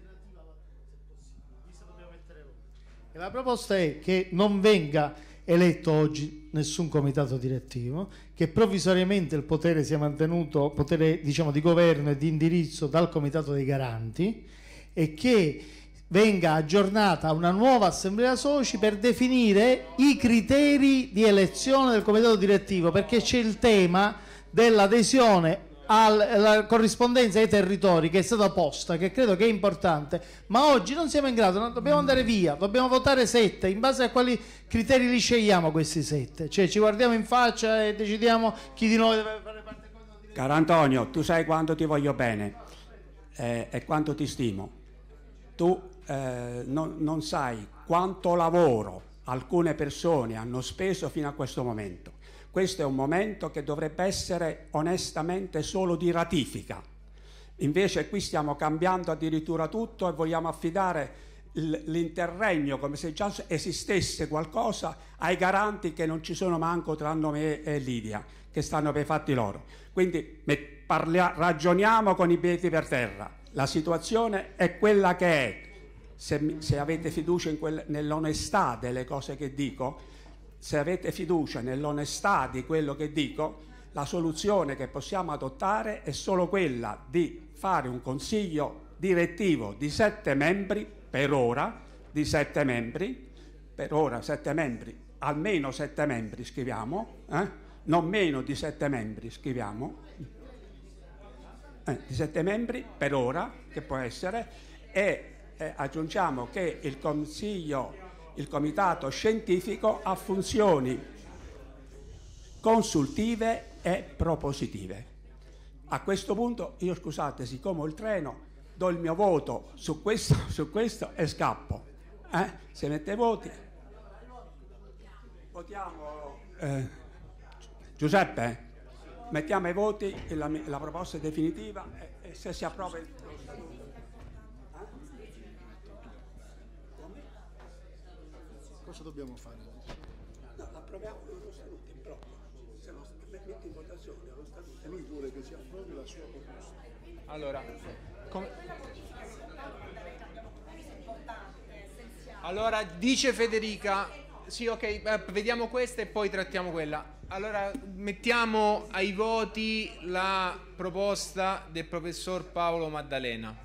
E la proposta è che non venga eletto oggi nessun comitato direttivo, che provvisoriamente il potere sia mantenuto, potere diciamo, di governo e di indirizzo dal comitato dei garanti e che venga aggiornata una nuova assemblea soci per definire i criteri di elezione del comitato direttivo perché c'è il tema dell'adesione alla corrispondenza ai territori che è stata posta, che credo che è importante, ma oggi non siamo in grado, dobbiamo mm. andare via, dobbiamo votare sette, in base a quali criteri li scegliamo questi sette, cioè ci guardiamo in faccia e decidiamo chi di noi deve fare parte. Caro Antonio, tu sai quanto ti voglio bene eh, e quanto ti stimo. Tu eh, non, non sai quanto lavoro alcune persone hanno speso fino a questo momento. Questo è un momento che dovrebbe essere onestamente solo di ratifica. Invece qui stiamo cambiando addirittura tutto e vogliamo affidare l'interregno come se già esistesse qualcosa ai garanti che non ci sono manco tranne me e Lidia che stanno per i fatti loro quindi parla- ragioniamo con i piedi per terra la situazione è quella che è se, se avete fiducia quel, nell'onestà delle cose che dico, se avete fiducia nell'onestà di quello che dico, la soluzione che possiamo adottare è solo quella di fare un consiglio direttivo di sette membri per ora, di sette membri, per ora sette membri, almeno sette membri scriviamo, eh? non meno di sette membri scriviamo, eh, di sette membri per ora, che può essere, e eh, aggiungiamo che il Consiglio, il Comitato Scientifico ha funzioni consultive e propositive. A questo punto io scusate, siccome ho il treno, do il mio voto su questo, <laughs> su questo e scappo. Eh? Se mette voti. Votiamo. Eh, Giuseppe, mettiamo i voti la, la proposta definitiva e, e se si approva il... cosa dobbiamo fare? No, approviamo lo statuto in proprio se lo mette in votazione lo statuto. Lui vuole che si approvi la sua proposta. Allora, com- allora dice Federica, sì ok, eh, vediamo questa e poi trattiamo quella. Allora mettiamo ai voti la proposta del professor Paolo Maddalena.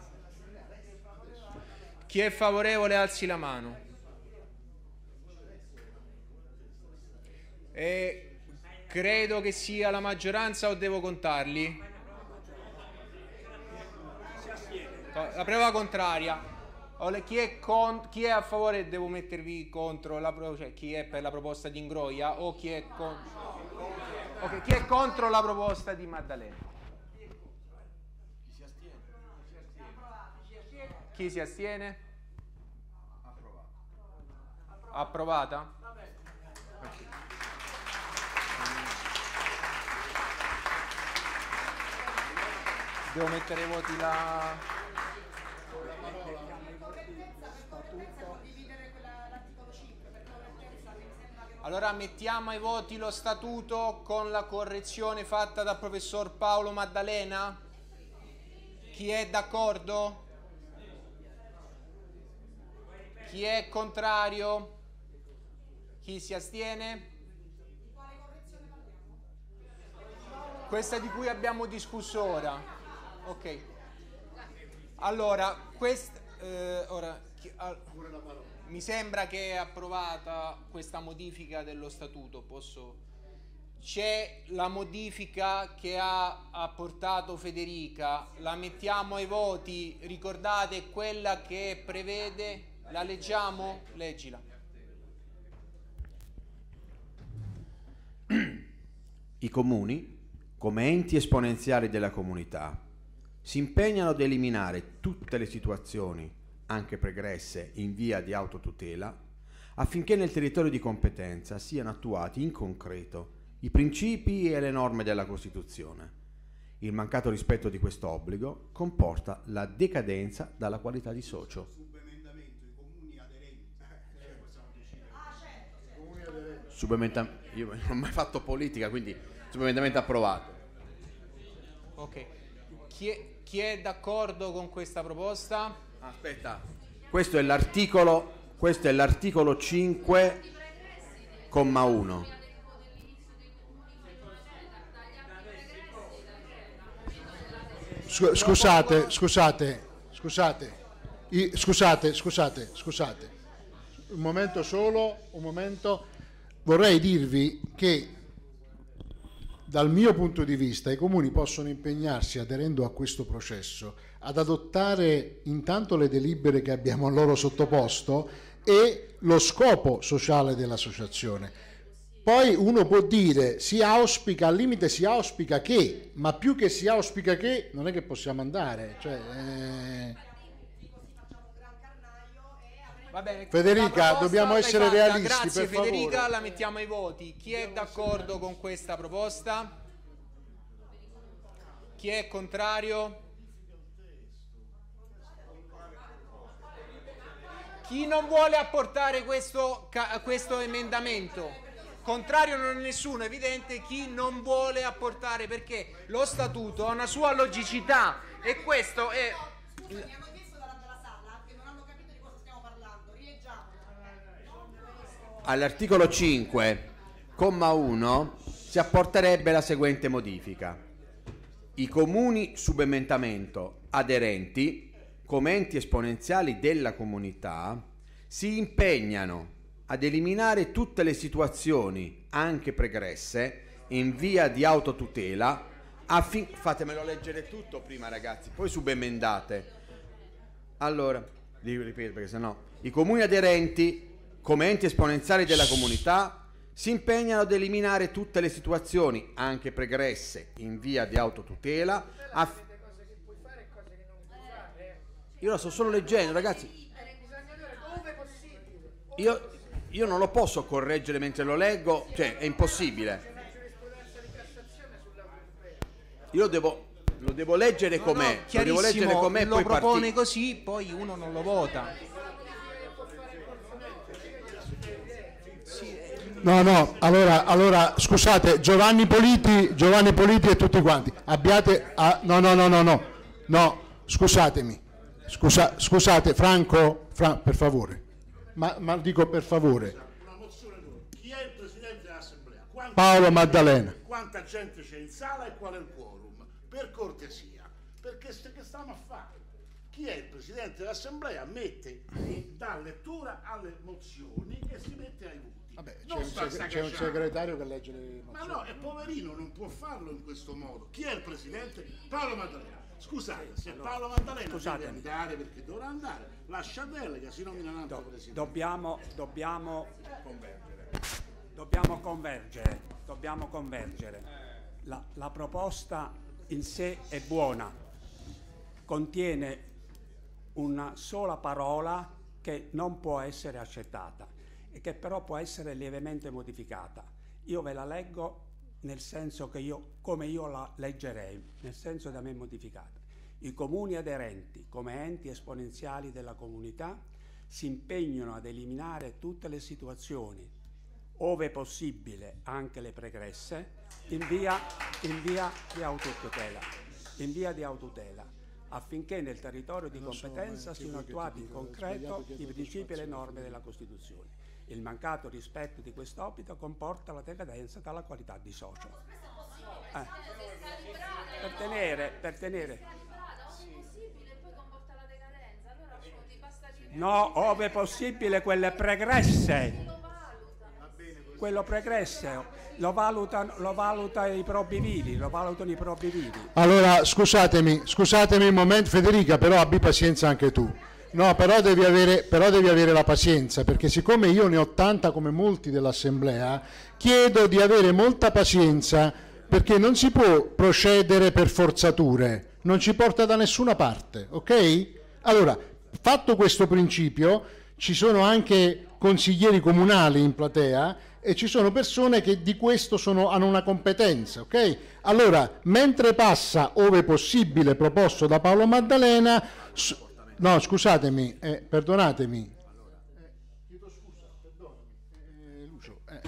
Chi è favorevole alzi la mano. E credo che sia la maggioranza o devo contarli? La prova contraria. Chi è, con, chi è, a favore devo mettervi contro la, cioè, chi è per la proposta di Ingroia o chi è, con, okay, chi è contro la proposta di Maddalena chi si astiene chi si astiene approvata approvata Devo mettere i voti là. Allora mettiamo ai voti lo statuto con la correzione fatta dal professor Paolo Maddalena? Chi è d'accordo? Chi è contrario? Chi si astiene? Questa di cui abbiamo discusso ora. Ok. Allora, questa... Eh, ora, chi, ah, mi sembra che è approvata questa modifica dello statuto, posso... C'è la modifica che ha apportato Federica, la mettiamo ai voti, ricordate quella che prevede, la leggiamo? Leggila. I comuni, come enti esponenziali della comunità, si impegnano ad eliminare tutte le situazioni, anche pregresse, in via di autotutela, affinché nel territorio di competenza siano attuati in concreto i principi e le norme della Costituzione. Il mancato rispetto di questo obbligo comporta la decadenza dalla qualità di socio. Subemendamento, i comuni aderenti. possiamo decidere. Ah, certo, certo. Subemendamento, io non ho mai fatto politica, quindi subemendamento approvato. Ok, chi è... Chi è d'accordo con questa proposta? Aspetta, questo è l'articolo, questo è l'articolo 5, comma 1. Scusate, scusate, scusate, scusate, scusate, scusate. Un momento solo, un momento. Vorrei dirvi che dal mio punto di vista i comuni possono impegnarsi, aderendo a questo processo, ad adottare intanto le delibere che abbiamo a loro sottoposto e lo scopo sociale dell'associazione. Poi uno può dire si auspica, al limite si auspica che, ma più che si auspica che non è che possiamo andare. Cioè, eh, bene, Federica, dobbiamo essere fatta. realisti. Grazie Federica, favore. la mettiamo ai voti. Chi è d'accordo con questa proposta? Chi è contrario? Chi non vuole apportare questo, questo emendamento? Contrario non è nessuno, è evidente chi non vuole apportare perché lo statuto ha una sua logicità e questo è... all'articolo 5, comma 1, si apporterebbe la seguente modifica. I comuni subemendamento aderenti, come enti esponenziali della comunità, si impegnano ad eliminare tutte le situazioni, anche pregresse, in via di autotutela affin- fatemelo leggere tutto prima ragazzi, poi subemendate. Allora, ripeto perché sennò i comuni aderenti come enti esponenziali della comunità, si impegnano ad eliminare tutte le situazioni, anche pregresse, in via di autotutela. Aff- eh. eh. io la sto solo leggendo, ragazzi. Io, io non lo posso correggere mentre lo leggo, cioè è impossibile. Io lo devo, lo devo leggere com'è, no, lo devo leggere com'è, lo propone così, poi uno non lo vota. No, no, allora, allora scusate, Giovanni Politi, Giovanni Politi e tutti quanti, abbiate... A, no, no, no, no, no, no, scusatemi, Scusa, scusate Franco, Fra, per favore, ma, ma, dico per favore. Chi è il Presidente dell'Assemblea? Paolo Maddalena. Quanta gente c'è in sala e qual è il quorum? Per cortesia, perché st- che stiamo a fare? Chi è il Presidente dell'Assemblea mette, dà lettura alle mozioni e si mette ai voti. Vabbè, c'è un, seg- c'è, un segretario che legge le mozioni. Ma no, è poverino, non può farlo in questo modo. Chi è il presidente? Paolo Maddalena. Scusate, se Paolo Maddalena scusate. deve andare perché dovrà andare, lascia Delega, si nomina un altro Do- presidente. Dobbiamo, dobbiamo convergere. Dobbiamo convergere. Dobbiamo convergere. La, la proposta in sé è buona, contiene una sola parola che non può essere accettata e che però può essere lievemente modificata. Io ve la leggo nel senso che io, come io la leggerei, nel senso da me modificata. I comuni aderenti, come enti esponenziali della comunità, si impegnano ad eliminare tutte le situazioni, ove possibile anche le pregresse, in via, in via, di, autotutela, in via di autotela, affinché nel territorio di competenza eh, siano attuati in concreto i principi e le norme della Costituzione. Il mancato rispetto di quest'obbligo comporta la decadenza dalla qualità di socio. Eh. Per tenere, per tenere. Oh, no, ove possibile quelle pregresse. Quello pregresse lo valutano, lo valuta i probivili, lo valutano i probivili. Allora, scusatemi, scusatemi un momento Federica, però abbi pazienza anche tu. No, però devi, avere, però devi, avere, la pazienza, perché siccome io ne ho tanta come molti dell'Assemblea, chiedo di avere molta pazienza perché non si può procedere per forzature, non ci porta da nessuna parte, ok? Allora, fatto questo principio, ci sono anche consiglieri comunali in platea e ci sono persone che di questo sono, hanno una competenza, ok? Allora, mentre passa, ove possibile, proposto da Paolo Maddalena, No, scusatemi, eh, perdonatemi. Eh, eh, eh.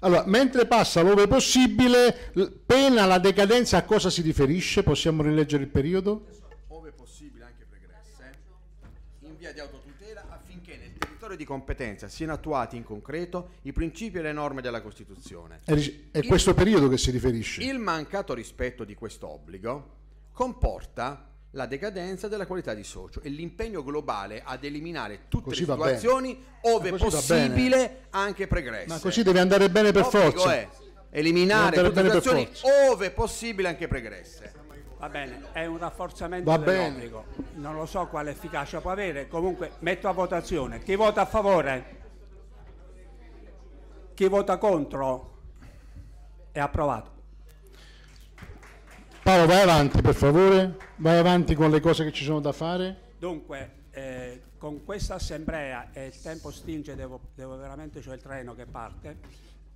Allora, mentre passa dove possibile, pena la decadenza a cosa si riferisce? Possiamo rileggere il periodo? Ove possibile anche pregresse, in via di autotutela affinché nel territorio di competenza siano attuati in concreto i principi e le norme della Costituzione. È, è il, questo periodo che si riferisce? Il mancato rispetto di questo obbligo comporta la decadenza della qualità di socio e l'impegno globale ad eliminare tutte così le situazioni ove possibile anche pregresse. Ma così deve andare bene per L'obbligo forza. È eliminare tutte le situazioni ove possibile anche pregresse. Va bene, è un rafforzamento Va dell'obbligo. Bene. Non lo so quale efficacia può avere, comunque metto a votazione. Chi vota a favore? Chi vota contro? È approvato. Paolo, vai avanti per favore, vai avanti con le cose che ci sono da fare. Dunque, eh, con questa assemblea, e il tempo stinge, devo, devo veramente, c'è il treno che parte,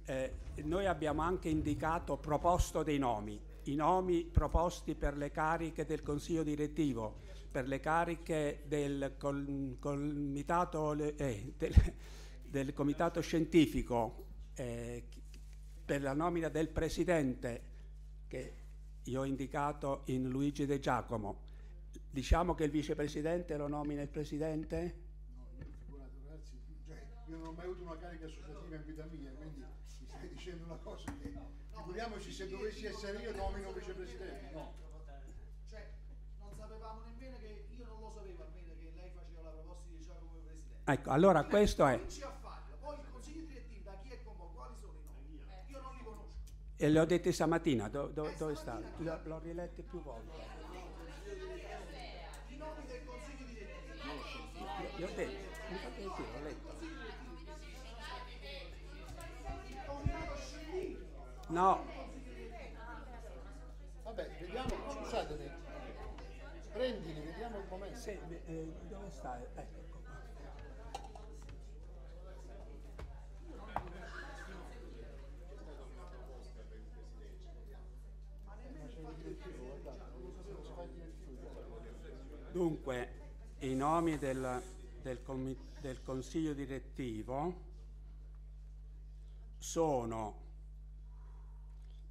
eh, noi abbiamo anche indicato, proposto dei nomi, i nomi proposti per le cariche del Consiglio direttivo, per le cariche del, col, comitato, eh, del, del comitato, scientifico, eh, per la nomina del Presidente che io ho indicato in Luigi De Giacomo. Diciamo che il vicepresidente lo nomina il presidente? No, io figurato, grazie. Cioè, io non ho mai avuto una carica associativa in vita mia, quindi mi stai dicendo una cosa che figuriamoci se dovessi essere io nomino il vicepresidente. No. Cioè, non sapevamo nemmeno che io non lo sapevo almeno che lei faceva la proposta di Giacomo presidente. Ecco, allora questo è E le ho dette stamattina, do, do, eh, dove sta? L'ho, l'ho rilette più volte. I nomi del Consiglio direttivo. Gli ho detto, mi fa piacere, l'ho letto. No. Vabbè, vediamo, scusatemi. Prendili, vediamo com'è. Sì, eh, dove sta? Ecco. Dunque, i nomi del, del, del Consiglio direttivo sono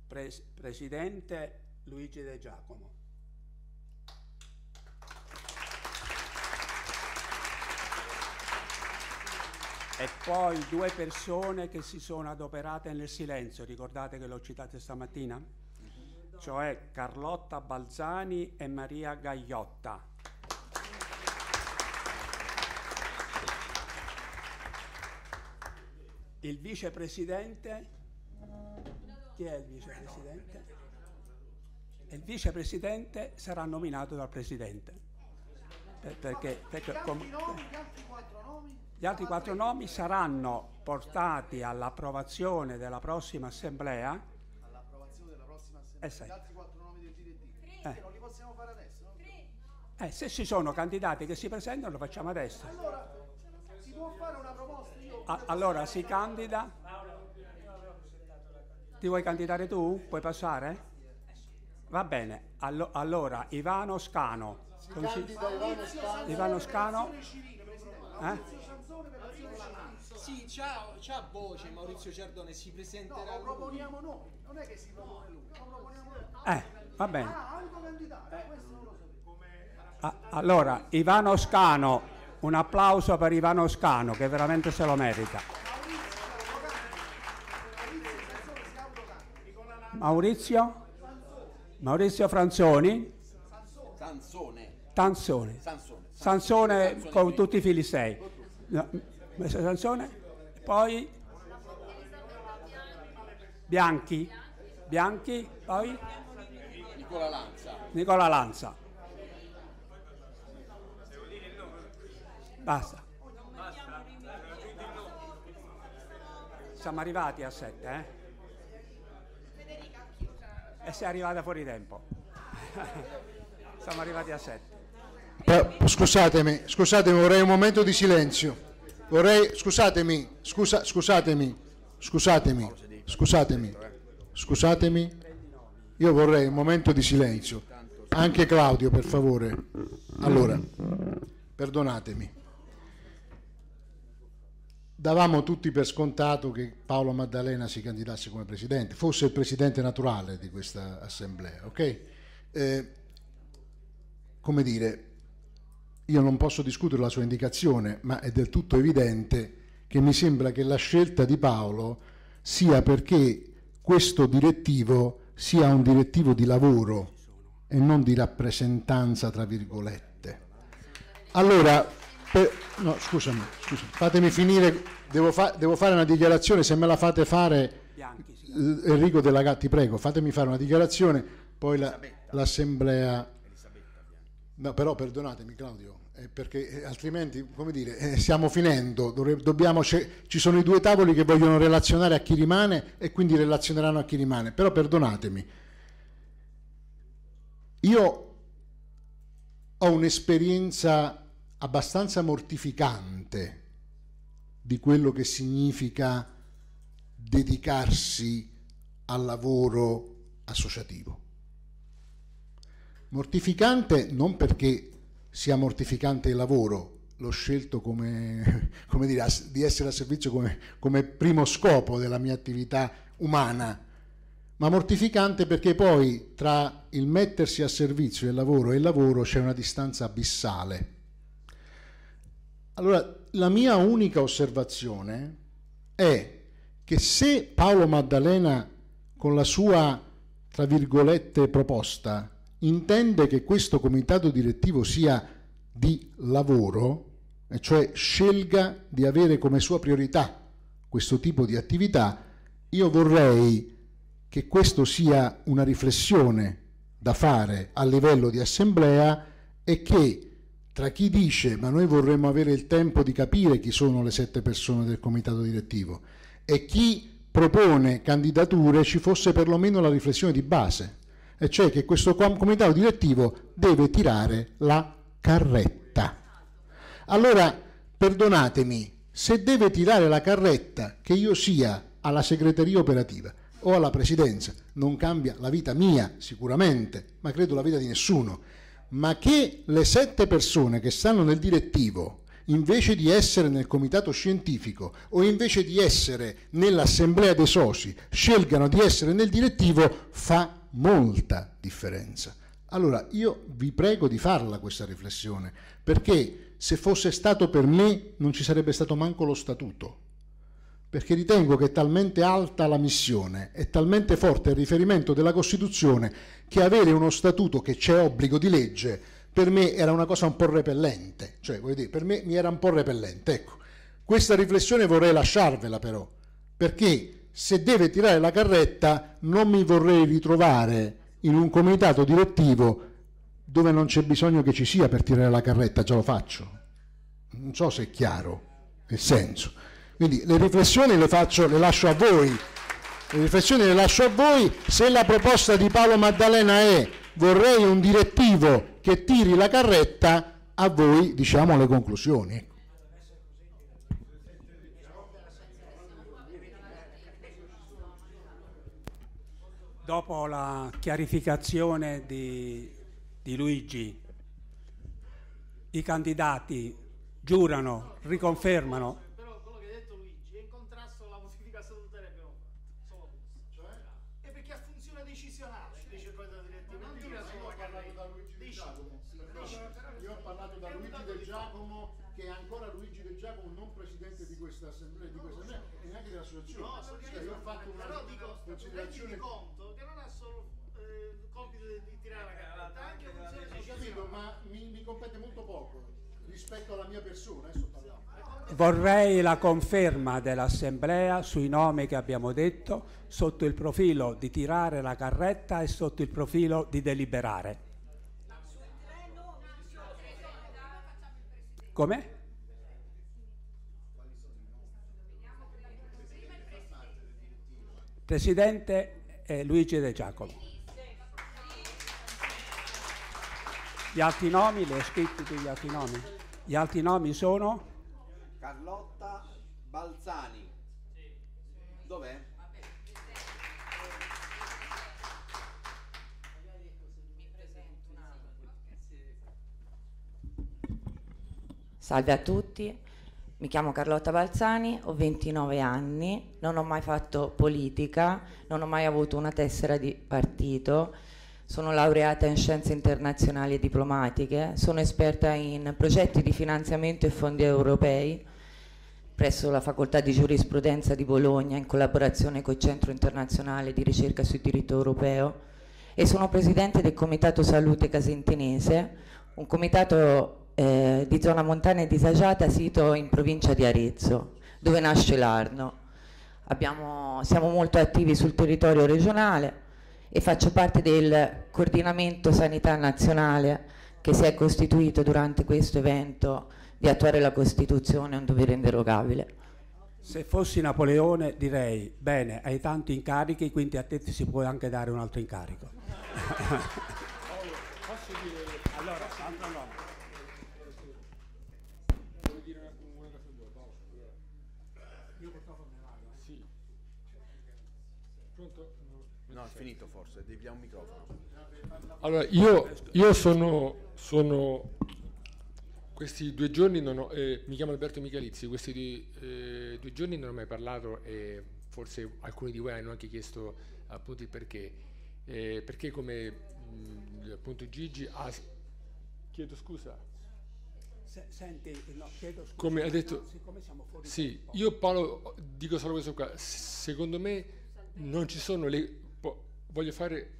Pre- Presidente Luigi De Giacomo, e poi due persone che si sono adoperate nel silenzio, ricordate che l'ho citato stamattina? Mm-hmm. Cioè Carlotta Balzani e Maria Gagliotta. il vicepresidente, chi è il vicepresidente? Il vicepresidente sarà nominato dal presidente. Perché, perché com- gli altri quattro nomi saranno portati all'approvazione della prossima assemblea. All'approvazione della prossima assemblea. Eh, gli altri quattro nomi del GDT. Eh. non li possiamo fare adesso? Eh, se ci sono candidati che si presentano lo facciamo adesso. Allora si può fare una proposta allora si candida. Ti vuoi candidare tu? Puoi passare? Va bene, Allo- allora Ivano Scano. Consi- Ivano Scano. Eh? Sì, c'ha, c'ha voce Maurizio Ciardone, si presenterà. No, lo proponiamo noi, non è che si propone lui, lo proponiamo noi. Eh, va bene. Ah, autocandidato, questo non lo sapevo. Ah, allora, Ivano Scano, un applauso per Ivano Scano che veramente se lo merita. Maurizio? Maurizio Franzoni? Sansone. Tanzone. Sansone. Sansone con tutti i fili sei. No, Sansone? Poi Bianchi. Bianchi, poi Nicola Lanza. Nicola Lanza. Basta. Siamo arrivati a 7, eh? E sei arrivata fuori tempo. <laughs> Siamo arrivati a 7. Eh, scusatemi, scusatemi, vorrei un momento di silenzio. Vorrei, scusatemi, scusa, scusatemi, scusatemi, scusatemi, scusatemi. Io vorrei un momento di silenzio. Anche Claudio, per favore. Allora, perdonatemi davamo tutti per scontato che Paolo Maddalena si candidasse come presidente, fosse il presidente naturale di questa assemblea, ok? Eh, come dire, io non posso discutere la sua indicazione, ma è del tutto evidente che mi sembra che la scelta di Paolo sia perché questo direttivo sia un direttivo di lavoro e non di rappresentanza, tra virgolette. Allora, per, no, scusami, scusami, fatemi finire, devo, fa, devo, fare una dichiarazione, se me la fate fare Bianchi, eh, Enrico Della Gatti, prego, fatemi fare una dichiarazione, poi la, l'assemblea... No, però perdonatemi Claudio, perché eh, altrimenti, come dire, eh, stiamo finendo, dobbiamo, ci sono i due tavoli che vogliono relazionare a chi rimane e quindi relazioneranno a chi rimane, però perdonatemi, io ho un'esperienza abbastanza mortificante di quello che significa dedicarsi al lavoro associativo. Mortificante non perché sia mortificante il lavoro, l'ho scelto come, <laughs> come dire, di essere a servizio come, come primo scopo della mia attività umana, ma mortificante perché poi tra il mettersi a servizio del lavoro e il lavoro c'è una distanza abissale allora, la mia unica osservazione è che se Paolo Maddalena con la sua, tra virgolette, proposta intende che questo comitato direttivo sia di lavoro, e cioè scelga di avere come sua priorità questo tipo di attività, io vorrei che questo sia una riflessione da fare a livello di assemblea e che tra chi dice ma noi vorremmo avere il tempo di capire chi sono le sette persone del comitato direttivo e chi propone candidature ci fosse perlomeno la riflessione di base, e cioè che questo comitato direttivo deve tirare la carretta. Allora, perdonatemi, se deve tirare la carretta che io sia alla segreteria operativa o alla presidenza, non cambia la vita mia sicuramente, ma credo la vita di nessuno ma che le sette persone che stanno nel direttivo, invece di essere nel comitato scientifico o invece di essere nell'assemblea dei soci, scelgano di essere nel direttivo, fa molta differenza. Allora io vi prego di farla questa riflessione, perché se fosse stato per me non ci sarebbe stato manco lo statuto perché ritengo che è talmente alta la missione è talmente forte il riferimento della Costituzione che avere uno statuto che c'è obbligo di legge per me era una cosa un po' repellente, cioè dire, per me mi era un po' repellente, ecco. Questa riflessione vorrei lasciarvela però, perché se deve tirare la carretta non mi vorrei ritrovare in un comitato direttivo dove non c'è bisogno che ci sia per tirare la carretta, già lo faccio. Non so se è chiaro il senso. Quindi le riflessioni le, faccio, le lascio a voi. Le riflessioni le lascio a voi. Se la proposta di Paolo Maddalena è vorrei un direttivo che tiri la carretta, a voi diciamo le conclusioni. Dopo la chiarificazione di, di Luigi, i candidati giurano, riconfermano vorrei la conferma dell'Assemblea sui nomi che abbiamo detto sotto il profilo di tirare la carretta e sotto il profilo di deliberare. Come? Presidente eh, Luigi De Giacomo. Gli altri nomi, li ho scritti altri nomi. Gli altri nomi sono? Carlotta Balzani. Dov'è? Salve a tutti, mi chiamo Carlotta Balzani, ho 29 anni, non ho mai fatto politica, non ho mai avuto una tessera di partito, sono laureata in scienze internazionali e diplomatiche, sono esperta in progetti di finanziamento e fondi europei, presso la Facoltà di Giurisprudenza di Bologna in collaborazione col Centro Internazionale di Ricerca sul Diritto Europeo e sono presidente del Comitato Salute Casentinese, un comitato eh, di zona montana e disagiata sito in provincia di Arezzo, dove nasce l'Arno. Abbiamo, siamo molto attivi sul territorio regionale e faccio parte del coordinamento sanità nazionale che si è costituito durante questo evento di attuare la Costituzione è un dovere inderogabile. Se fossi Napoleone direi, bene, hai tanti incarichi, quindi a te ti si può anche dare un altro incarico. allora, No, è finito forse, devi un microfono. Allora, io, io sono, sono questi due giorni non ho, eh, mi chiamo Alberto Michalizzi, questi due, eh, due giorni non ho mai parlato e forse alcuni di voi hanno anche chiesto appunto il perché. Eh, perché come mh, mm, appunto Gigi ha... Chiedo scusa. senti, no, chiedo scusa. Come ha detto... Siccome siamo fuori sì, io Paolo dico solo questo qua. S secondo me non ci sono le... Voglio fare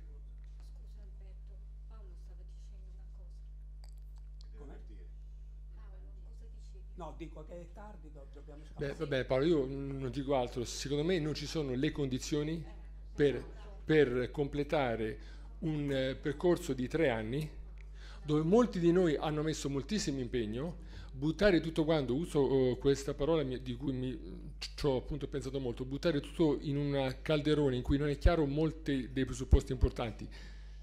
No, dico che è tardi, dobbiamo scappare. Beh, vabbè Paolo, io non dico altro, secondo me non ci sono le condizioni per, per completare un eh, percorso di tre anni dove molti di noi hanno messo moltissimo impegno, buttare tutto quanto, uso eh, questa parola di cui mi, ci ho appunto pensato molto, buttare tutto in un calderone in cui non è chiaro molti dei presupposti importanti.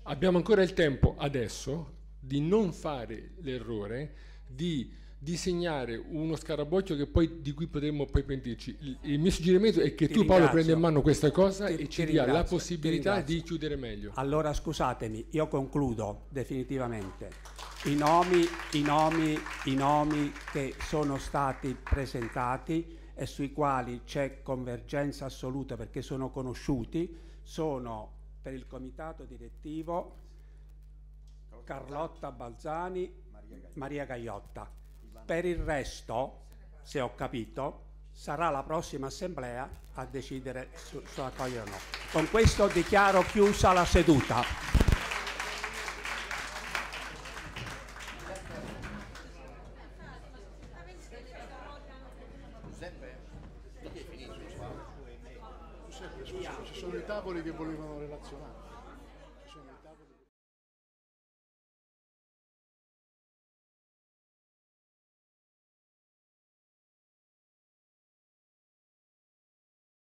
Abbiamo ancora il tempo adesso di non fare l'errore di disegnare uno scarabocchio poi, di cui potremmo poi pentirci. Il, il mio suggerimento è che ti tu Paolo prenda in mano questa cosa ti, e ci dia la possibilità di chiudere meglio. Allora scusatemi, io concludo definitivamente. I nomi, i nomi, i nomi che sono stati presentati e sui quali c'è convergenza assoluta perché sono conosciuti sono per il comitato direttivo Carlotta Balzani, Maria Gaiotta. Per il resto, se ho capito, sarà la prossima assemblea a decidere se accogliere o no. Con questo dichiaro chiusa la seduta. Giuseppe, sono i tavoli che volevano